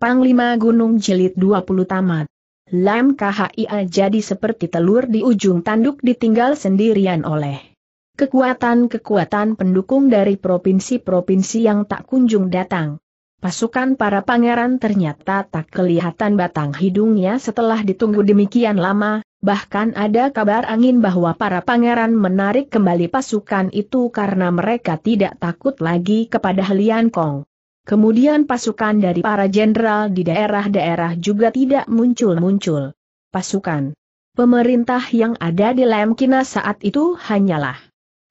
Panglima Gunung Jelit 20 Tamat. Lam KHIA jadi seperti telur di ujung tanduk ditinggal sendirian oleh kekuatan-kekuatan pendukung dari provinsi-provinsi yang tak kunjung datang. Pasukan para pangeran ternyata tak kelihatan batang hidungnya setelah ditunggu demikian lama, bahkan ada kabar angin bahwa para pangeran menarik kembali pasukan itu karena mereka tidak takut lagi kepada Helian Kong. Kemudian pasukan dari para jenderal di daerah-daerah juga tidak muncul-muncul. Pasukan pemerintah yang ada di Lemkina saat itu hanyalah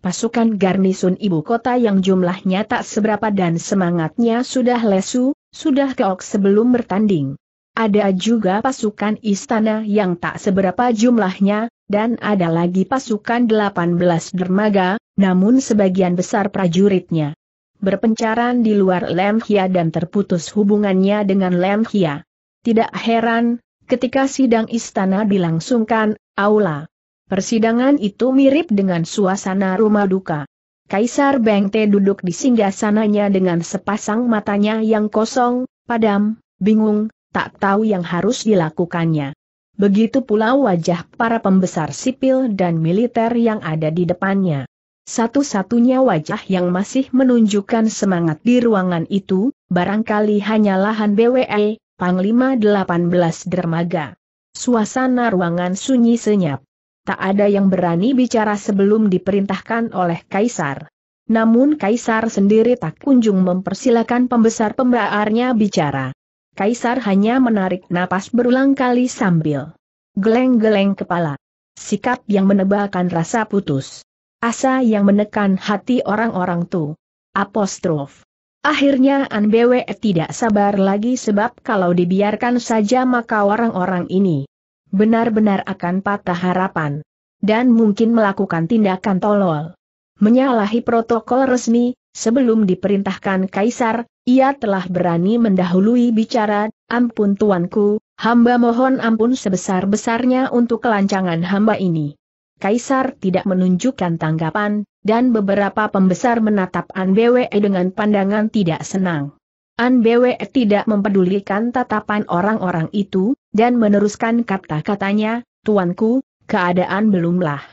pasukan garnisun ibu kota yang jumlahnya tak seberapa dan semangatnya sudah lesu, sudah keok sebelum bertanding. Ada juga pasukan istana yang tak seberapa jumlahnya, dan ada lagi pasukan 18 dermaga, namun sebagian besar prajuritnya berpencaran di luar Hia dan terputus hubungannya dengan Hia. Tidak heran, ketika sidang istana dilangsungkan, aula. Persidangan itu mirip dengan suasana rumah duka. Kaisar Bengte duduk di singgasananya dengan sepasang matanya yang kosong, padam, bingung, tak tahu yang harus dilakukannya. Begitu pula wajah para pembesar sipil dan militer yang ada di depannya. Satu-satunya wajah yang masih menunjukkan semangat di ruangan itu, barangkali hanya lahan BWE, Panglima 18 Dermaga. Suasana ruangan sunyi senyap. Tak ada yang berani bicara sebelum diperintahkan oleh Kaisar. Namun Kaisar sendiri tak kunjung mempersilahkan pembesar pembaarnya bicara. Kaisar hanya menarik napas berulang kali sambil geleng-geleng kepala. Sikap yang menebalkan rasa putus. Asa yang menekan hati orang-orang tu. Apostrof. Akhirnya An tidak sabar lagi sebab kalau dibiarkan saja maka orang-orang ini benar-benar akan patah harapan. Dan mungkin melakukan tindakan tolol. Menyalahi protokol resmi, sebelum diperintahkan Kaisar, ia telah berani mendahului bicara, ampun tuanku, hamba mohon ampun sebesar-besarnya untuk kelancangan hamba ini. Kaisar tidak menunjukkan tanggapan, dan beberapa pembesar menatap An Bwe dengan pandangan tidak senang. An Bwe tidak mempedulikan tatapan orang-orang itu, dan meneruskan kata-katanya, Tuanku, keadaan belumlah.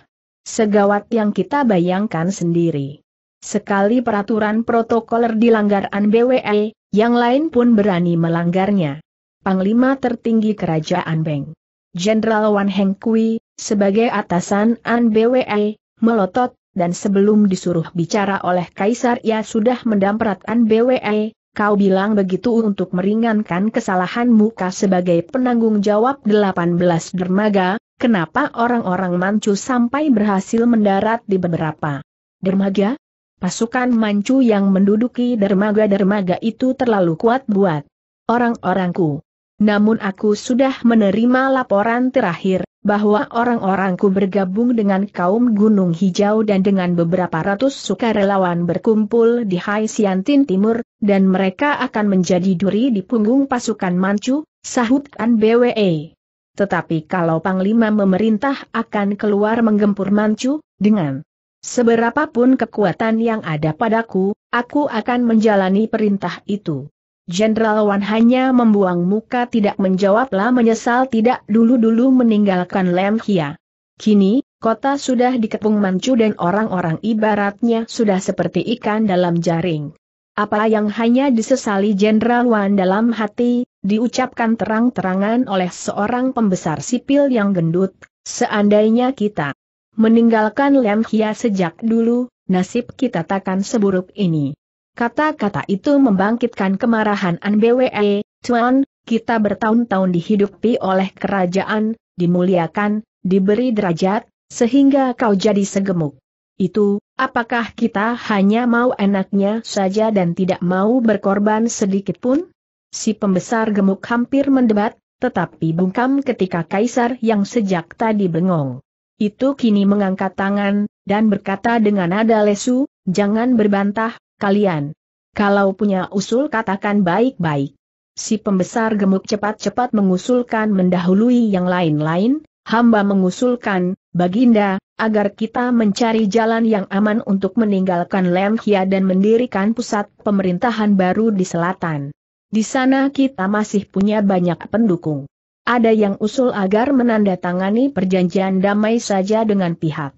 Segawat yang kita bayangkan sendiri. Sekali peraturan protokoler dilanggar An Bwe, yang lain pun berani melanggarnya. Panglima tertinggi Kerajaan Beng. Jenderal Wan Heng Kui, sebagai atasan An BWE, melotot, dan sebelum disuruh bicara oleh Kaisar ia sudah mendamprat An BWE, kau bilang begitu untuk meringankan kesalahan muka sebagai penanggung jawab 18 dermaga, kenapa orang-orang Manchu sampai berhasil mendarat di beberapa dermaga? Pasukan Manchu yang menduduki dermaga-dermaga itu terlalu kuat buat orang-orangku. Namun aku sudah menerima laporan terakhir, bahwa orang-orangku bergabung dengan kaum Gunung Hijau dan dengan beberapa ratus sukarelawan berkumpul di Hai Siantin Timur, dan mereka akan menjadi duri di punggung pasukan Manchu, sahut Bwe. Tetapi kalau Panglima memerintah akan keluar menggempur Manchu, dengan seberapapun kekuatan yang ada padaku, aku akan menjalani perintah itu. Jenderal Wan hanya membuang muka tidak menjawablah menyesal tidak dulu-dulu meninggalkan Lem Hia. Kini, kota sudah dikepung mancu dan orang-orang ibaratnya sudah seperti ikan dalam jaring. Apa yang hanya disesali Jenderal Wan dalam hati, diucapkan terang-terangan oleh seorang pembesar sipil yang gendut, seandainya kita meninggalkan Lem Hia sejak dulu, nasib kita takkan seburuk ini. Kata-kata itu membangkitkan kemarahan Anbwe, Tuan, kita bertahun-tahun dihidupi oleh kerajaan, dimuliakan, diberi derajat, sehingga kau jadi segemuk. Itu, apakah kita hanya mau enaknya saja dan tidak mau berkorban sedikit pun? Si pembesar gemuk hampir mendebat, tetapi bungkam ketika kaisar yang sejak tadi bengong. Itu kini mengangkat tangan, dan berkata dengan nada lesu, jangan berbantah, Kalian, kalau punya usul katakan baik-baik. Si pembesar gemuk cepat-cepat mengusulkan mendahului yang lain-lain, hamba mengusulkan, Baginda, agar kita mencari jalan yang aman untuk meninggalkan Lemhia dan mendirikan pusat pemerintahan baru di selatan. Di sana kita masih punya banyak pendukung. Ada yang usul agar menandatangani perjanjian damai saja dengan pihak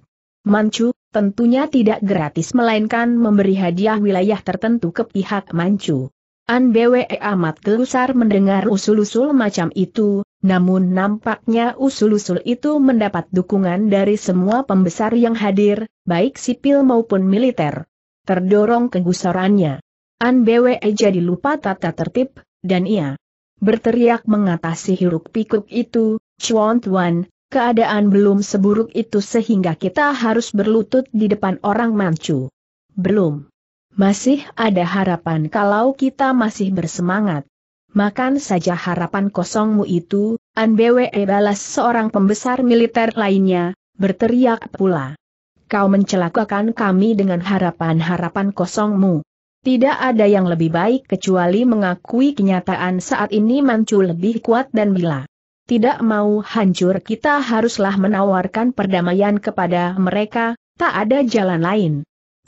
Manchu, tentunya tidak gratis melainkan memberi hadiah wilayah tertentu ke pihak Manchu. An Bwe amat gelusar mendengar usul-usul macam itu, namun nampaknya usul-usul itu mendapat dukungan dari semua pembesar yang hadir, baik sipil maupun militer. Terdorong kegusarannya. An Bwe jadi lupa tata tertib, dan ia berteriak mengatasi hiruk pikuk itu, Chuan Tuan, keadaan belum seburuk itu sehingga kita harus berlutut di depan orang Manchu. Belum. Masih ada harapan kalau kita masih bersemangat. Makan saja harapan kosongmu itu, Anbwe balas seorang pembesar militer lainnya, berteriak pula. Kau mencelakakan kami dengan harapan-harapan kosongmu. Tidak ada yang lebih baik kecuali mengakui kenyataan saat ini Manchu lebih kuat dan bila tidak mau hancur kita haruslah menawarkan perdamaian kepada mereka, tak ada jalan lain.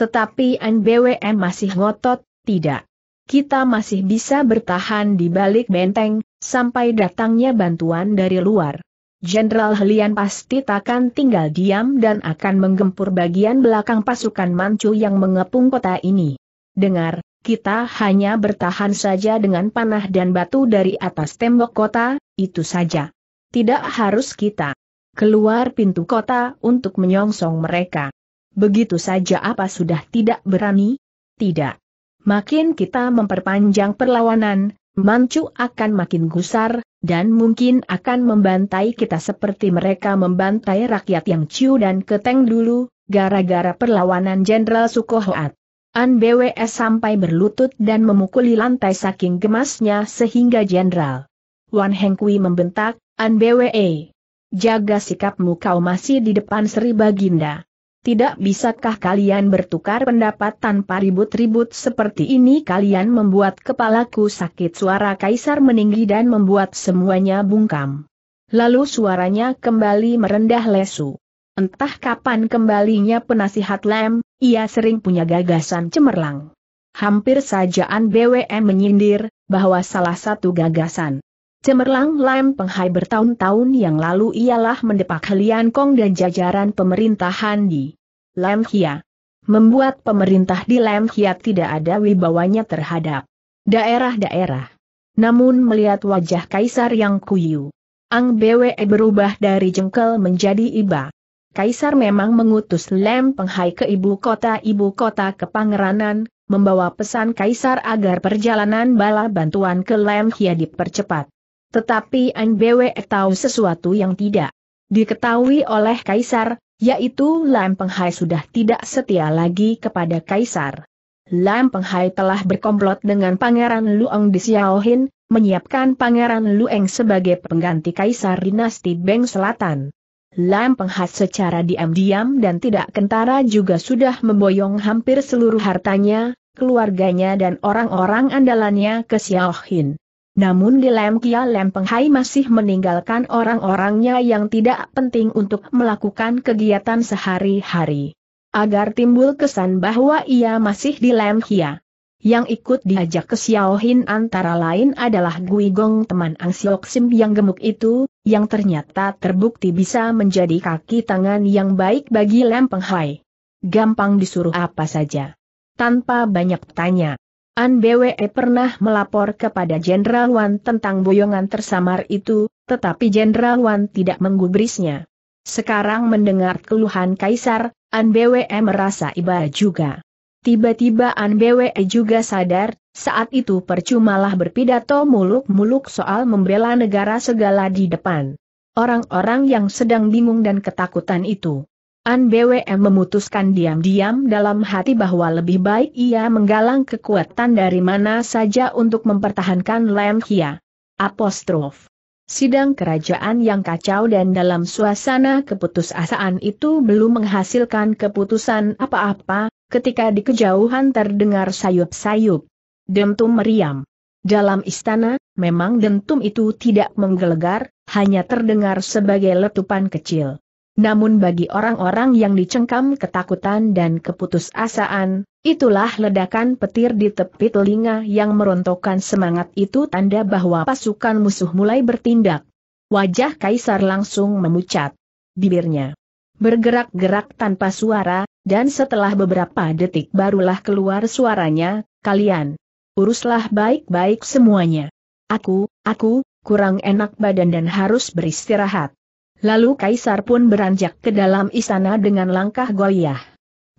Tetapi NBWM masih ngotot, tidak. Kita masih bisa bertahan di balik benteng, sampai datangnya bantuan dari luar. Jenderal Helian pasti takkan tinggal diam dan akan menggempur bagian belakang pasukan Manchu yang mengepung kota ini. Dengar, kita hanya bertahan saja dengan panah dan batu dari atas tembok kota, itu saja. Tidak harus kita keluar pintu kota untuk menyongsong mereka. Begitu saja apa sudah tidak berani? Tidak. Makin kita memperpanjang perlawanan, Mancu akan makin gusar, dan mungkin akan membantai kita seperti mereka membantai rakyat yang ciu dan keteng dulu, gara-gara perlawanan Jenderal Sukohoat. An BWS sampai berlutut dan memukuli lantai saking gemasnya sehingga Jenderal Wan Hengkui membentak, An BWE. Jaga sikapmu kau masih di depan Sri Baginda. Tidak bisakah kalian bertukar pendapat tanpa ribut-ribut seperti ini kalian membuat kepalaku sakit suara kaisar meninggi dan membuat semuanya bungkam. Lalu suaranya kembali merendah lesu. Entah kapan kembalinya penasihat Lem, ia sering punya gagasan cemerlang. Hampir saja An BWM menyindir, bahwa salah satu gagasan Cemerlang Lam Penghai bertahun-tahun yang lalu ialah mendepak Helian Kong dan jajaran pemerintahan di Lam Hia. Membuat pemerintah di Lam Hia tidak ada wibawanya terhadap daerah-daerah. Namun melihat wajah Kaisar yang kuyu, Ang Bwe berubah dari jengkel menjadi iba. Kaisar memang mengutus Lam Penghai ke ibu kota-ibu kota ke Pangeranan, membawa pesan Kaisar agar perjalanan bala bantuan ke Lam Hia dipercepat. Tetapi Anbewe tahu sesuatu yang tidak diketahui oleh Kaisar, yaitu Lam Penghai sudah tidak setia lagi kepada Kaisar. Lam Penghai telah berkomplot dengan Pangeran Luang di Xiaohin, menyiapkan Pangeran Lueng sebagai pengganti Kaisar dinasti Beng Selatan. Lam Penghai secara diam-diam dan tidak kentara juga sudah memboyong hampir seluruh hartanya, keluarganya dan orang-orang andalannya ke Xiaohin. Namun Lem Kia Lem Penghai masih meninggalkan orang-orangnya yang tidak penting untuk melakukan kegiatan sehari-hari. Agar timbul kesan bahwa ia masih di Lem Kia. Yang ikut diajak ke Xiaohin antara lain adalah Gui Gong teman Ang Siok Sim yang gemuk itu, yang ternyata terbukti bisa menjadi kaki tangan yang baik bagi Lem Hai, Gampang disuruh apa saja. Tanpa banyak tanya, An BWE pernah melapor kepada Jenderal Wan tentang boyongan tersamar itu, tetapi Jenderal Wan tidak menggubrisnya. Sekarang mendengar keluhan Kaisar, An BWE merasa iba juga. Tiba-tiba An BWE juga sadar, saat itu percumalah berpidato muluk-muluk soal membela negara segala di depan. Orang-orang yang sedang bingung dan ketakutan itu. An BWM memutuskan diam-diam dalam hati bahwa lebih baik ia menggalang kekuatan dari mana saja untuk mempertahankan Lam Hia. Apostrof. Sidang kerajaan yang kacau dan dalam suasana keputusasaan itu belum menghasilkan keputusan apa-apa, ketika di kejauhan terdengar sayup-sayup. Dentum meriam. Dalam istana, memang dentum itu tidak menggelegar, hanya terdengar sebagai letupan kecil. Namun bagi orang-orang yang dicengkam ketakutan dan keputusasaan, itulah ledakan petir di tepi telinga yang merontokkan semangat itu tanda bahwa pasukan musuh mulai bertindak. Wajah Kaisar langsung memucat. Bibirnya bergerak-gerak tanpa suara, dan setelah beberapa detik barulah keluar suaranya, kalian. Uruslah baik-baik semuanya. Aku, aku, kurang enak badan dan harus beristirahat. Lalu Kaisar pun beranjak ke dalam istana dengan langkah goyah.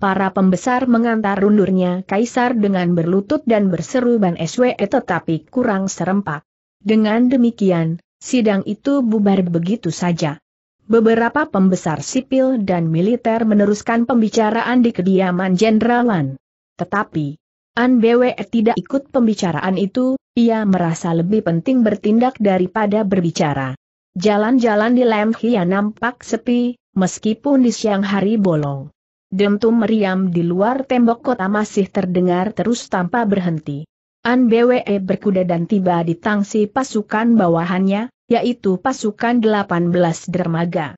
Para pembesar mengantar rundurnya Kaisar dengan berlutut dan berseru ban SWE tetapi kurang serempak. Dengan demikian, sidang itu bubar begitu saja. Beberapa pembesar sipil dan militer meneruskan pembicaraan di kediaman jenderal. Tetapi, An Bwe tidak ikut pembicaraan itu, ia merasa lebih penting bertindak daripada berbicara. Jalan-jalan di Lemhia nampak sepi, meskipun di siang hari bolong. Dentum meriam di luar tembok kota masih terdengar terus tanpa berhenti. An BWE berkuda dan tiba di tangsi pasukan bawahannya, yaitu pasukan 18 dermaga.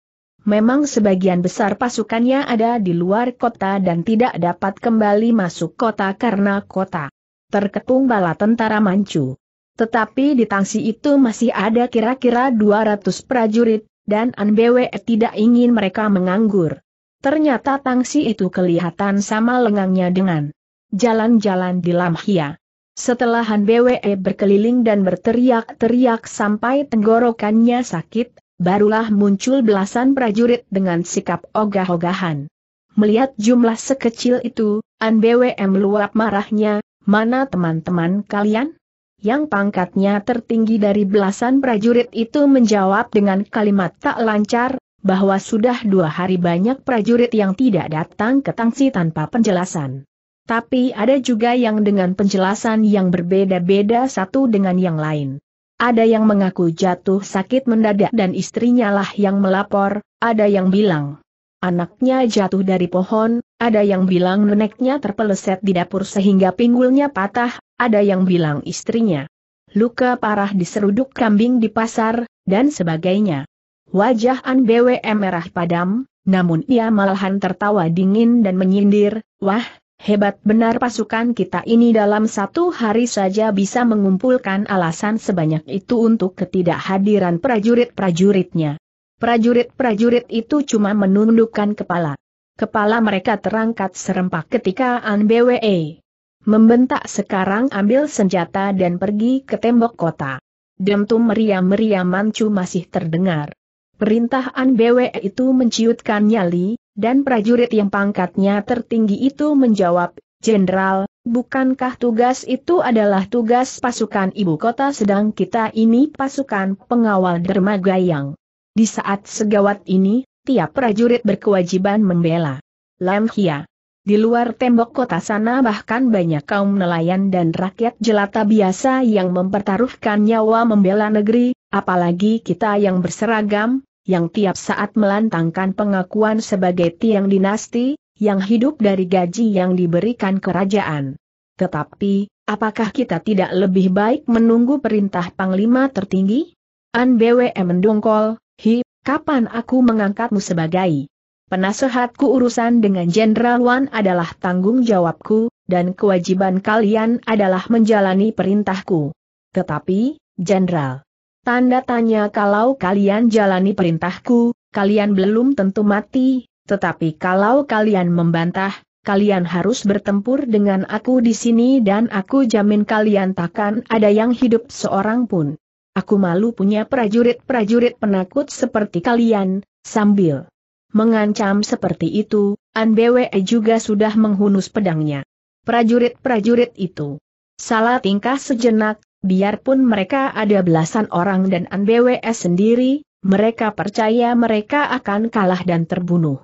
Memang sebagian besar pasukannya ada di luar kota dan tidak dapat kembali masuk kota karena kota terkepung bala tentara Manchu. Tetapi di Tangsi itu masih ada kira-kira 200 prajurit, dan Anbwe tidak ingin mereka menganggur. Ternyata Tangsi itu kelihatan sama lengangnya dengan jalan-jalan di Lamhia. Setelah Anbewe berkeliling dan berteriak-teriak sampai tenggorokannya sakit, barulah muncul belasan prajurit dengan sikap ogah-ogahan. Melihat jumlah sekecil itu, Anbewe meluap marahnya, mana teman-teman kalian? yang pangkatnya tertinggi dari belasan prajurit itu menjawab dengan kalimat tak lancar, bahwa sudah dua hari banyak prajurit yang tidak datang ke Tangsi tanpa penjelasan. Tapi ada juga yang dengan penjelasan yang berbeda-beda satu dengan yang lain. Ada yang mengaku jatuh sakit mendadak dan istrinya lah yang melapor, ada yang bilang anaknya jatuh dari pohon, ada yang bilang neneknya terpeleset di dapur sehingga pinggulnya patah, ada yang bilang istrinya. Luka parah di seruduk kambing di pasar, dan sebagainya. Wajah An BW merah padam, namun ia malahan tertawa dingin dan menyindir, wah, hebat benar pasukan kita ini dalam satu hari saja bisa mengumpulkan alasan sebanyak itu untuk ketidakhadiran prajurit-prajuritnya. Prajurit-prajurit itu cuma menundukkan kepala. Kepala mereka terangkat serempak ketika An BWE Membentak sekarang ambil senjata dan pergi ke tembok kota. Demtum meriam-meriam mancu masih terdengar. Perintah An BW itu menciutkan nyali, dan prajurit yang pangkatnya tertinggi itu menjawab, Jenderal, bukankah tugas itu adalah tugas pasukan ibu kota sedang kita ini pasukan pengawal dermaga yang di saat segawat ini, tiap prajurit berkewajiban membela. Lam Hia. Di luar tembok kota sana bahkan banyak kaum nelayan dan rakyat jelata biasa yang mempertaruhkan nyawa membela negeri, apalagi kita yang berseragam, yang tiap saat melantangkan pengakuan sebagai tiang dinasti, yang hidup dari gaji yang diberikan kerajaan. Tetapi, apakah kita tidak lebih baik menunggu perintah Panglima tertinggi? Anbwe BWM mendongkol, hi, kapan aku mengangkatmu sebagai Penasehatku urusan dengan Jenderal Wan adalah tanggung jawabku, dan kewajiban kalian adalah menjalani perintahku. Tetapi, Jenderal, tanda tanya kalau kalian jalani perintahku, kalian belum tentu mati, tetapi kalau kalian membantah, kalian harus bertempur dengan aku di sini dan aku jamin kalian takkan ada yang hidup seorang pun. Aku malu punya prajurit-prajurit penakut seperti kalian, sambil Mengancam seperti itu, An Bwe juga sudah menghunus pedangnya. Prajurit-prajurit itu. Salah tingkah sejenak, biarpun mereka ada belasan orang dan An Bwe sendiri, mereka percaya mereka akan kalah dan terbunuh.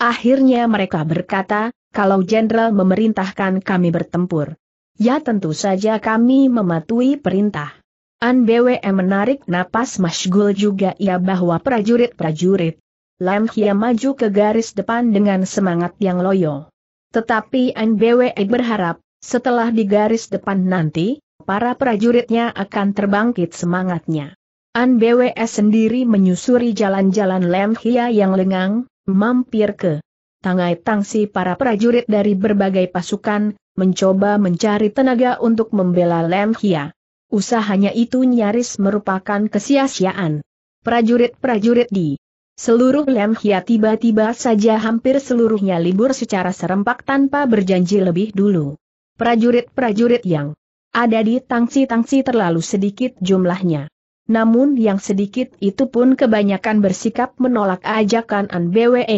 Akhirnya mereka berkata, kalau jenderal memerintahkan kami bertempur. Ya tentu saja kami mematuhi perintah. An Bwe menarik napas masgul juga ia bahwa prajurit-prajurit Lam Hia maju ke garis depan dengan semangat yang loyo. Tetapi NBWE berharap, setelah di garis depan nanti, para prajuritnya akan terbangkit semangatnya. NBWE sendiri menyusuri jalan-jalan Lem Hia yang lengang, mampir ke tangai tangsi para prajurit dari berbagai pasukan, mencoba mencari tenaga untuk membela Lem Hia. Usahanya itu nyaris merupakan kesia-siaan. Prajurit-prajurit di Seluruh lem hia tiba-tiba saja hampir seluruhnya libur secara serempak tanpa berjanji lebih dulu. Prajurit-prajurit yang ada di tangsi-tangsi terlalu sedikit jumlahnya. Namun yang sedikit itu pun kebanyakan bersikap menolak ajakan anbwe.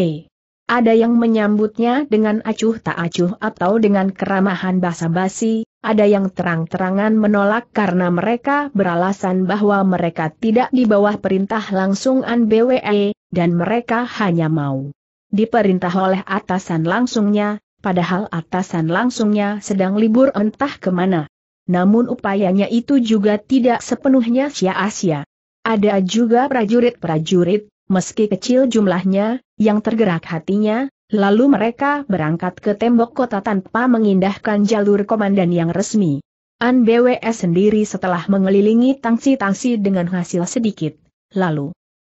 Ada yang menyambutnya dengan acuh tak acuh atau dengan keramahan basa-basi, ada yang terang-terangan menolak karena mereka beralasan bahwa mereka tidak di bawah perintah langsung ANBWE, dan mereka hanya mau diperintah oleh atasan langsungnya, padahal atasan langsungnya sedang libur entah kemana. Namun upayanya itu juga tidak sepenuhnya sia-sia. Ada juga prajurit-prajurit, meski kecil jumlahnya, yang tergerak hatinya, lalu mereka berangkat ke tembok kota tanpa mengindahkan jalur komandan yang resmi. An BWS sendiri setelah mengelilingi tangsi-tangsi dengan hasil sedikit, lalu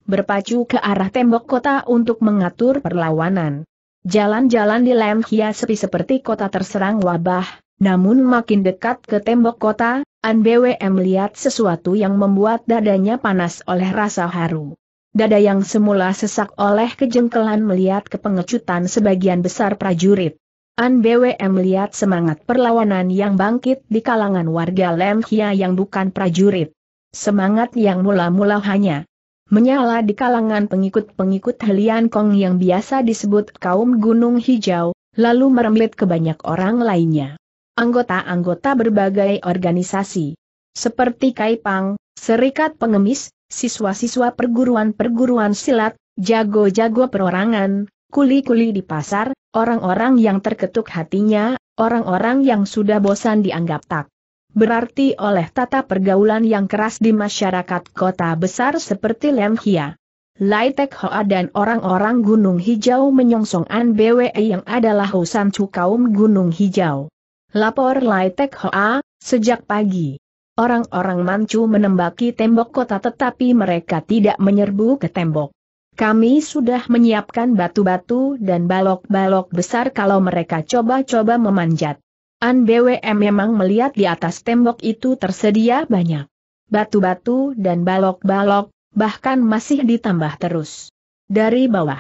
berpacu ke arah tembok kota untuk mengatur perlawanan. Jalan-jalan di Lemhia sepi seperti kota terserang wabah, namun makin dekat ke tembok kota, An BWM lihat sesuatu yang membuat dadanya panas oleh rasa haru. Dada yang semula sesak oleh kejengkelan melihat kepengecutan sebagian besar prajurit. An BWM melihat semangat perlawanan yang bangkit di kalangan warga Lemhia yang bukan prajurit. Semangat yang mula-mula hanya menyala di kalangan pengikut-pengikut Helian Kong yang biasa disebut kaum Gunung Hijau, lalu merembet ke banyak orang lainnya. Anggota-anggota berbagai organisasi, seperti Kaipang, Serikat Pengemis, siswa-siswa perguruan-perguruan silat, jago-jago perorangan, kuli-kuli di pasar, orang-orang yang terketuk hatinya, orang-orang yang sudah bosan dianggap tak Berarti oleh tata pergaulan yang keras di masyarakat kota besar seperti Lemhia. Laitek Hoa dan orang-orang Gunung Hijau menyongsong An BWE yang adalah Hosancu kaum Gunung Hijau. Lapor Laitek Hoa, sejak pagi. Orang-orang Manchu menembaki tembok kota tetapi mereka tidak menyerbu ke tembok. Kami sudah menyiapkan batu-batu dan balok-balok besar kalau mereka coba-coba memanjat. An BWM memang melihat di atas tembok itu tersedia banyak batu-batu dan balok-balok, bahkan masih ditambah terus. Dari bawah,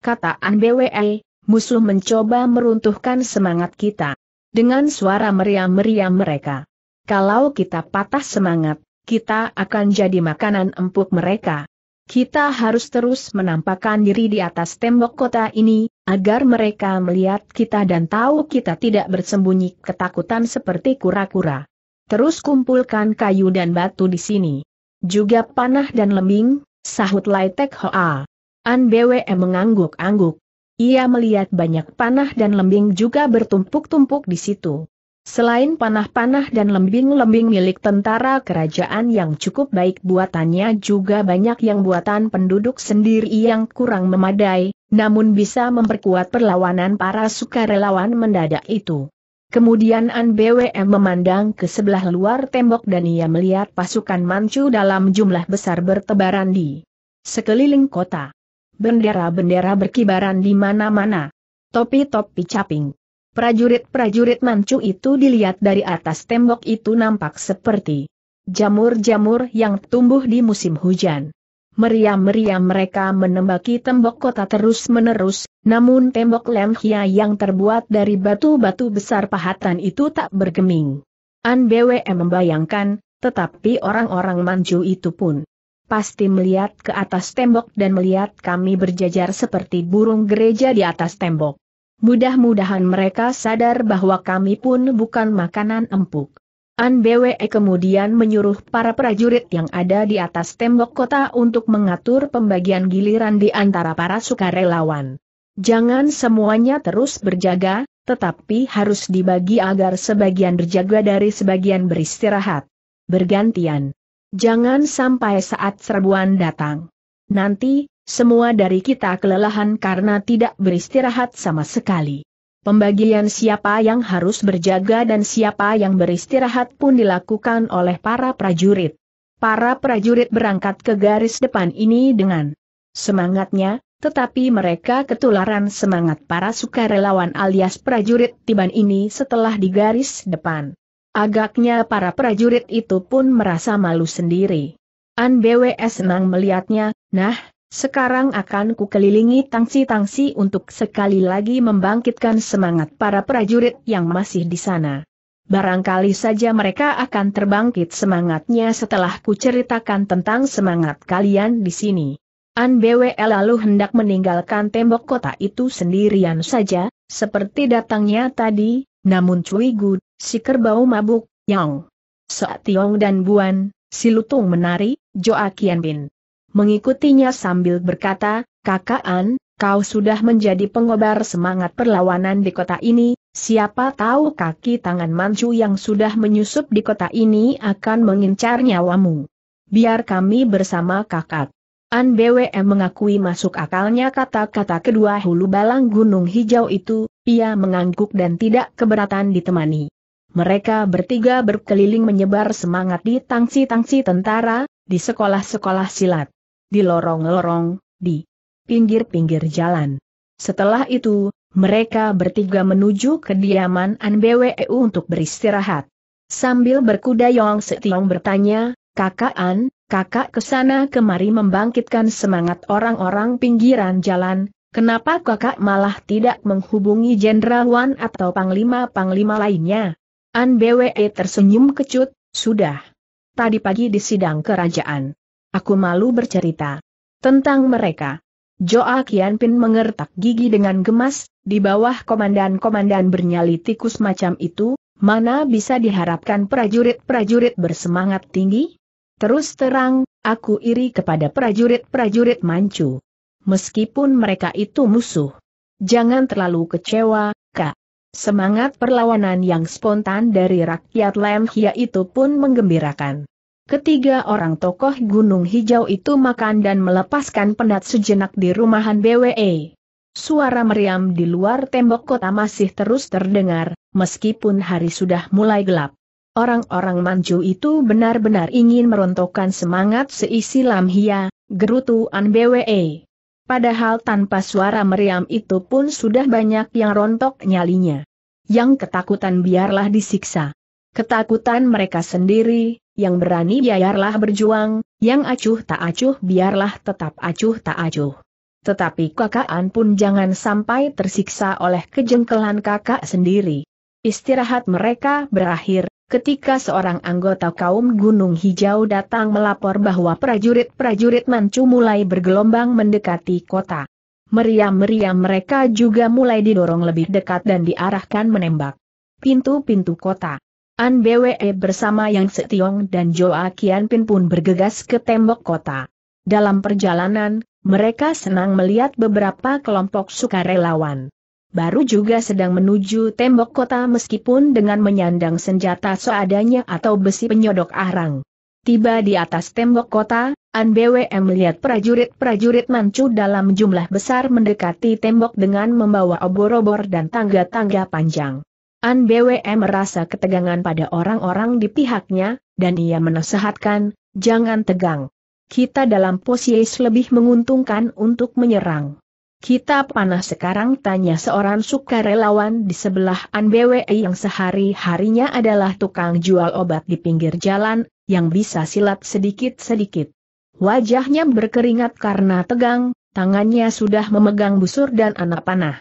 kata An BWE, musuh mencoba meruntuhkan semangat kita. Dengan suara meriam-meriam mereka. Kalau kita patah semangat, kita akan jadi makanan empuk mereka. Kita harus terus menampakkan diri di atas tembok kota ini, agar mereka melihat kita dan tahu kita tidak bersembunyi ketakutan seperti kura-kura. Terus kumpulkan kayu dan batu di sini. Juga panah dan lembing, sahut Lai Tek Hoa. An BWE mengangguk-angguk. Ia melihat banyak panah dan lembing juga bertumpuk-tumpuk di situ. Selain panah-panah dan lembing-lembing milik tentara kerajaan yang cukup baik buatannya juga banyak yang buatan penduduk sendiri yang kurang memadai, namun bisa memperkuat perlawanan para sukarelawan mendadak itu. Kemudian An BWM memandang ke sebelah luar tembok dan ia melihat pasukan Manchu dalam jumlah besar bertebaran di sekeliling kota. Bendera-bendera berkibaran di mana-mana. Topi-topi caping Prajurit-prajurit Manchu itu dilihat dari atas tembok itu nampak seperti jamur-jamur yang tumbuh di musim hujan. Meriam-meriam mereka menembaki tembok kota terus-menerus, namun tembok lemhia yang terbuat dari batu-batu besar pahatan itu tak bergeming. An BWM membayangkan, tetapi orang-orang Manchu itu pun pasti melihat ke atas tembok dan melihat kami berjajar seperti burung gereja di atas tembok. Mudah-mudahan mereka sadar bahwa kami pun bukan makanan empuk. An Bwe kemudian menyuruh para prajurit yang ada di atas tembok kota untuk mengatur pembagian giliran di antara para sukarelawan. Jangan semuanya terus berjaga, tetapi harus dibagi agar sebagian berjaga dari sebagian beristirahat. Bergantian. Jangan sampai saat serbuan datang. Nanti, semua dari kita kelelahan karena tidak beristirahat sama sekali. Pembagian siapa yang harus berjaga dan siapa yang beristirahat pun dilakukan oleh para prajurit. Para prajurit berangkat ke garis depan ini dengan semangatnya, tetapi mereka ketularan semangat para sukarelawan alias prajurit tiban ini setelah di garis depan. Agaknya para prajurit itu pun merasa malu sendiri. An BWS senang melihatnya, nah, sekarang akan ku tangsi-tangsi untuk sekali lagi membangkitkan semangat para prajurit yang masih di sana. Barangkali saja mereka akan terbangkit semangatnya setelah kuceritakan tentang semangat kalian di sini. An BWL lalu hendak meninggalkan tembok kota itu sendirian saja, seperti datangnya tadi, namun Cui Gu, si kerbau mabuk, Yang, Saat Tiong dan Buan, si Lutung menari, Joakian Bin mengikutinya sambil berkata, An, kau sudah menjadi pengobar semangat perlawanan di kota ini, siapa tahu kaki tangan mancu yang sudah menyusup di kota ini akan mengincar nyawamu. Biar kami bersama kakak. An BWM mengakui masuk akalnya kata-kata kedua hulu balang gunung hijau itu, ia mengangguk dan tidak keberatan ditemani. Mereka bertiga berkeliling menyebar semangat di tangsi-tangsi tentara, di sekolah-sekolah silat di lorong-lorong, di pinggir-pinggir jalan. Setelah itu, mereka bertiga menuju kediaman Anbwe untuk beristirahat. Sambil berkuda Yong Setiong bertanya, kakak An, kakak kesana kemari membangkitkan semangat orang-orang pinggiran jalan, kenapa kakak malah tidak menghubungi Jenderal Wan atau Panglima-Panglima lainnya? An BWE tersenyum kecut, sudah. Tadi pagi di sidang kerajaan. Aku malu bercerita tentang mereka. Joa Kianpin mengertak gigi dengan gemas, di bawah komandan-komandan bernyali tikus macam itu, mana bisa diharapkan prajurit-prajurit bersemangat tinggi? Terus terang, aku iri kepada prajurit-prajurit mancu. Meskipun mereka itu musuh. Jangan terlalu kecewa, Kak. Semangat perlawanan yang spontan dari rakyat Lemhia itu pun menggembirakan. Ketiga orang tokoh Gunung Hijau itu makan dan melepaskan penat sejenak di rumahan BWE. Suara meriam di luar tembok kota masih terus terdengar, meskipun hari sudah mulai gelap. Orang-orang Manju itu benar-benar ingin merontokkan semangat seisi Lamhia, An BWE. Padahal tanpa suara meriam itu pun sudah banyak yang rontok nyalinya. Yang ketakutan biarlah disiksa. Ketakutan mereka sendiri, yang berani biarlah berjuang, yang acuh tak acuh biarlah tetap acuh tak acuh. Tetapi kakaan pun jangan sampai tersiksa oleh kejengkelan kakak sendiri. Istirahat mereka berakhir, ketika seorang anggota kaum Gunung Hijau datang melapor bahwa prajurit-prajurit Mancu mulai bergelombang mendekati kota. Meriam-meriam mereka juga mulai didorong lebih dekat dan diarahkan menembak pintu-pintu kota. An Bwe bersama Yang Setiong dan Joa Pin pun bergegas ke tembok kota. Dalam perjalanan, mereka senang melihat beberapa kelompok sukarelawan. Baru juga sedang menuju tembok kota meskipun dengan menyandang senjata seadanya atau besi penyodok arang. Tiba di atas tembok kota, An Bwe melihat prajurit-prajurit mancu dalam jumlah besar mendekati tembok dengan membawa obor-obor dan tangga-tangga panjang. An BWM merasa ketegangan pada orang-orang di pihaknya, dan ia menasehatkan, jangan tegang. Kita dalam posisi lebih menguntungkan untuk menyerang. Kita panah sekarang tanya seorang sukarelawan di sebelah An BWE yang sehari-harinya adalah tukang jual obat di pinggir jalan, yang bisa silat sedikit-sedikit. Wajahnya berkeringat karena tegang, tangannya sudah memegang busur dan anak panah.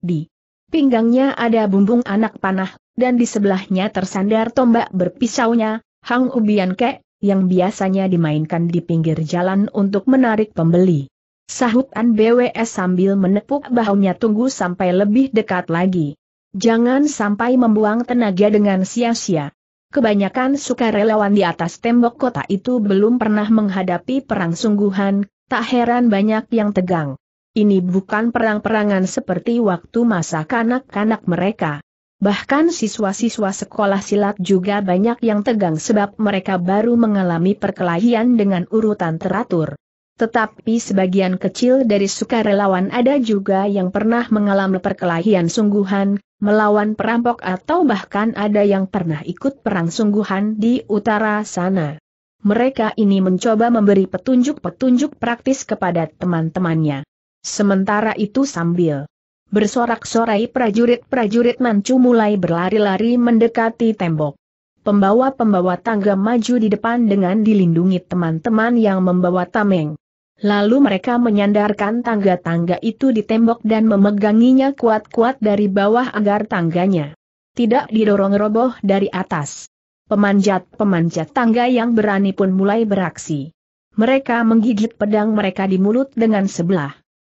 Di Pinggangnya ada bumbung anak panah, dan di sebelahnya tersandar tombak berpisaunya, Hang Ubian Ke, yang biasanya dimainkan di pinggir jalan untuk menarik pembeli. Sahut An BWS sambil menepuk bahunya tunggu sampai lebih dekat lagi. Jangan sampai membuang tenaga dengan sia-sia. Kebanyakan sukarelawan di atas tembok kota itu belum pernah menghadapi perang sungguhan, tak heran banyak yang tegang. Ini bukan perang-perangan seperti waktu masa kanak-kanak mereka. Bahkan siswa-siswa sekolah silat juga banyak yang tegang sebab mereka baru mengalami perkelahian dengan urutan teratur. Tetapi sebagian kecil dari sukarelawan ada juga yang pernah mengalami perkelahian sungguhan, melawan perampok atau bahkan ada yang pernah ikut perang sungguhan di utara sana. Mereka ini mencoba memberi petunjuk-petunjuk praktis kepada teman-temannya. Sementara itu sambil bersorak-sorai prajurit-prajurit Mancu mulai berlari-lari mendekati tembok. Pembawa-pembawa tangga maju di depan dengan dilindungi teman-teman yang membawa tameng. Lalu mereka menyandarkan tangga-tangga itu di tembok dan memeganginya kuat-kuat dari bawah agar tangganya tidak didorong roboh dari atas. Pemanjat-pemanjat tangga yang berani pun mulai beraksi. Mereka menggigit pedang mereka di mulut dengan sebelah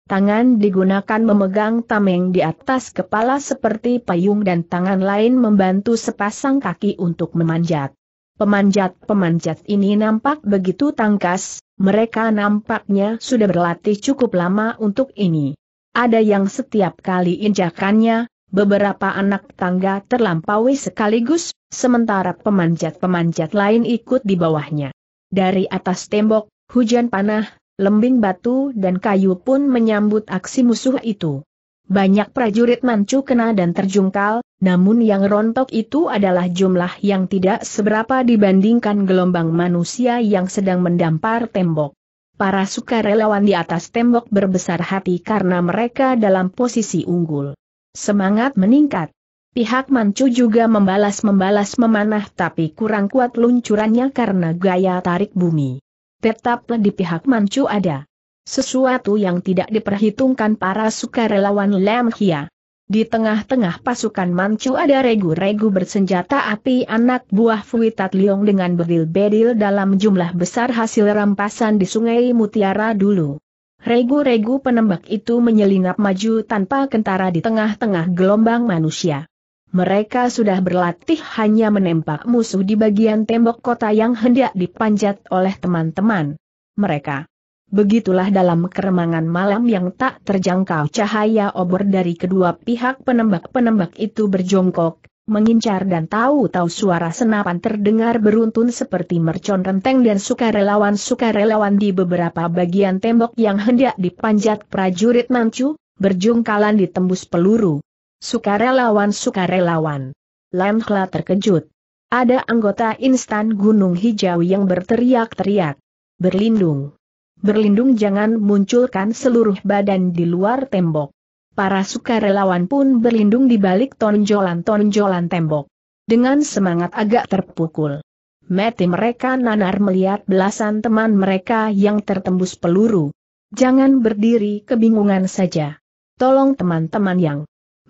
Tangan digunakan memegang tameng di atas kepala seperti payung dan tangan lain membantu sepasang kaki untuk memanjat. Pemanjat-pemanjat ini nampak begitu tangkas, mereka nampaknya sudah berlatih cukup lama untuk ini. Ada yang setiap kali injakannya, beberapa anak tangga terlampaui sekaligus, sementara pemanjat-pemanjat lain ikut di bawahnya. Dari atas tembok, hujan panah, lembing batu dan kayu pun menyambut aksi musuh itu. Banyak prajurit mancu kena dan terjungkal, namun yang rontok itu adalah jumlah yang tidak seberapa dibandingkan gelombang manusia yang sedang mendampar tembok. Para sukarelawan di atas tembok berbesar hati karena mereka dalam posisi unggul. Semangat meningkat. Pihak Mancu juga membalas-membalas memanah tapi kurang kuat luncurannya karena gaya tarik bumi tetap di pihak Manchu ada. Sesuatu yang tidak diperhitungkan para sukarelawan Lam Hia. Di tengah-tengah pasukan Manchu ada regu-regu bersenjata api anak buah Fuitat Liong dengan beril bedil dalam jumlah besar hasil rampasan di sungai Mutiara dulu. Regu-regu penembak itu menyelinap maju tanpa kentara di tengah-tengah gelombang manusia. Mereka sudah berlatih hanya menembak musuh di bagian tembok kota yang hendak dipanjat oleh teman-teman mereka. Begitulah dalam keremangan malam yang tak terjangkau cahaya obor dari kedua pihak penembak-penembak itu berjongkok, mengincar dan tahu-tahu suara senapan terdengar beruntun seperti mercon renteng dan sukarelawan-sukarelawan di beberapa bagian tembok yang hendak dipanjat prajurit Mancu, berjungkalan ditembus peluru. Sukarelawan sukarelawan. Hla terkejut. Ada anggota instan Gunung Hijau yang berteriak-teriak. Berlindung. Berlindung jangan munculkan seluruh badan di luar tembok. Para sukarelawan pun berlindung di balik tonjolan-tonjolan tembok. Dengan semangat agak terpukul. Mati mereka nanar melihat belasan teman mereka yang tertembus peluru. Jangan berdiri kebingungan saja. Tolong teman-teman yang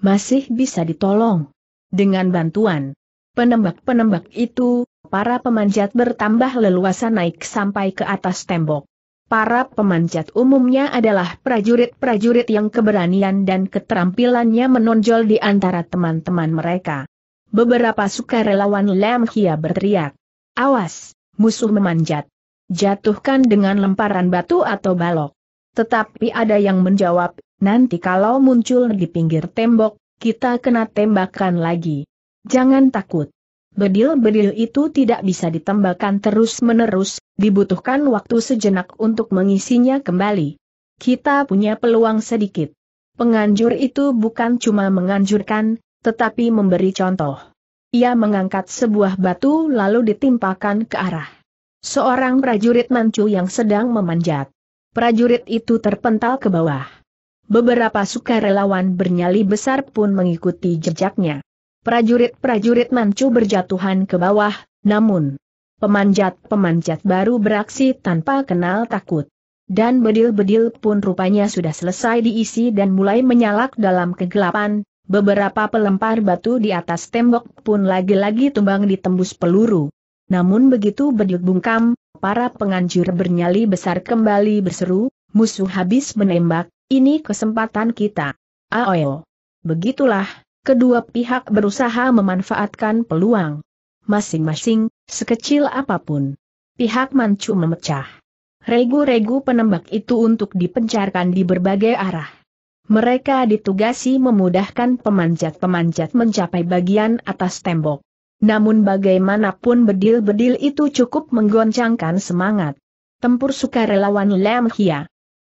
masih bisa ditolong. Dengan bantuan penembak-penembak itu, para pemanjat bertambah leluasa naik sampai ke atas tembok. Para pemanjat umumnya adalah prajurit-prajurit yang keberanian dan keterampilannya menonjol di antara teman-teman mereka. Beberapa sukarelawan Lam Hia berteriak, Awas, musuh memanjat. Jatuhkan dengan lemparan batu atau balok. Tetapi ada yang menjawab, Nanti kalau muncul di pinggir tembok, kita kena tembakan lagi. Jangan takut. Bedil-bedil itu tidak bisa ditembakkan terus-menerus, dibutuhkan waktu sejenak untuk mengisinya kembali. Kita punya peluang sedikit. Penganjur itu bukan cuma menganjurkan, tetapi memberi contoh. Ia mengangkat sebuah batu lalu ditimpakan ke arah seorang prajurit mancu yang sedang memanjat. Prajurit itu terpental ke bawah beberapa sukarelawan bernyali besar pun mengikuti jejaknya. Prajurit-prajurit Mancu berjatuhan ke bawah, namun pemanjat-pemanjat baru beraksi tanpa kenal takut. Dan bedil-bedil pun rupanya sudah selesai diisi dan mulai menyalak dalam kegelapan, beberapa pelempar batu di atas tembok pun lagi-lagi tumbang ditembus peluru. Namun begitu bedil bungkam, para penganjur bernyali besar kembali berseru, musuh habis menembak, ini kesempatan kita. Aoyo. Begitulah, kedua pihak berusaha memanfaatkan peluang. Masing-masing, sekecil apapun. Pihak Mancu memecah. Regu-regu penembak itu untuk dipencarkan di berbagai arah. Mereka ditugasi memudahkan pemanjat-pemanjat mencapai bagian atas tembok. Namun bagaimanapun bedil-bedil itu cukup menggoncangkan semangat. Tempur sukarelawan Lam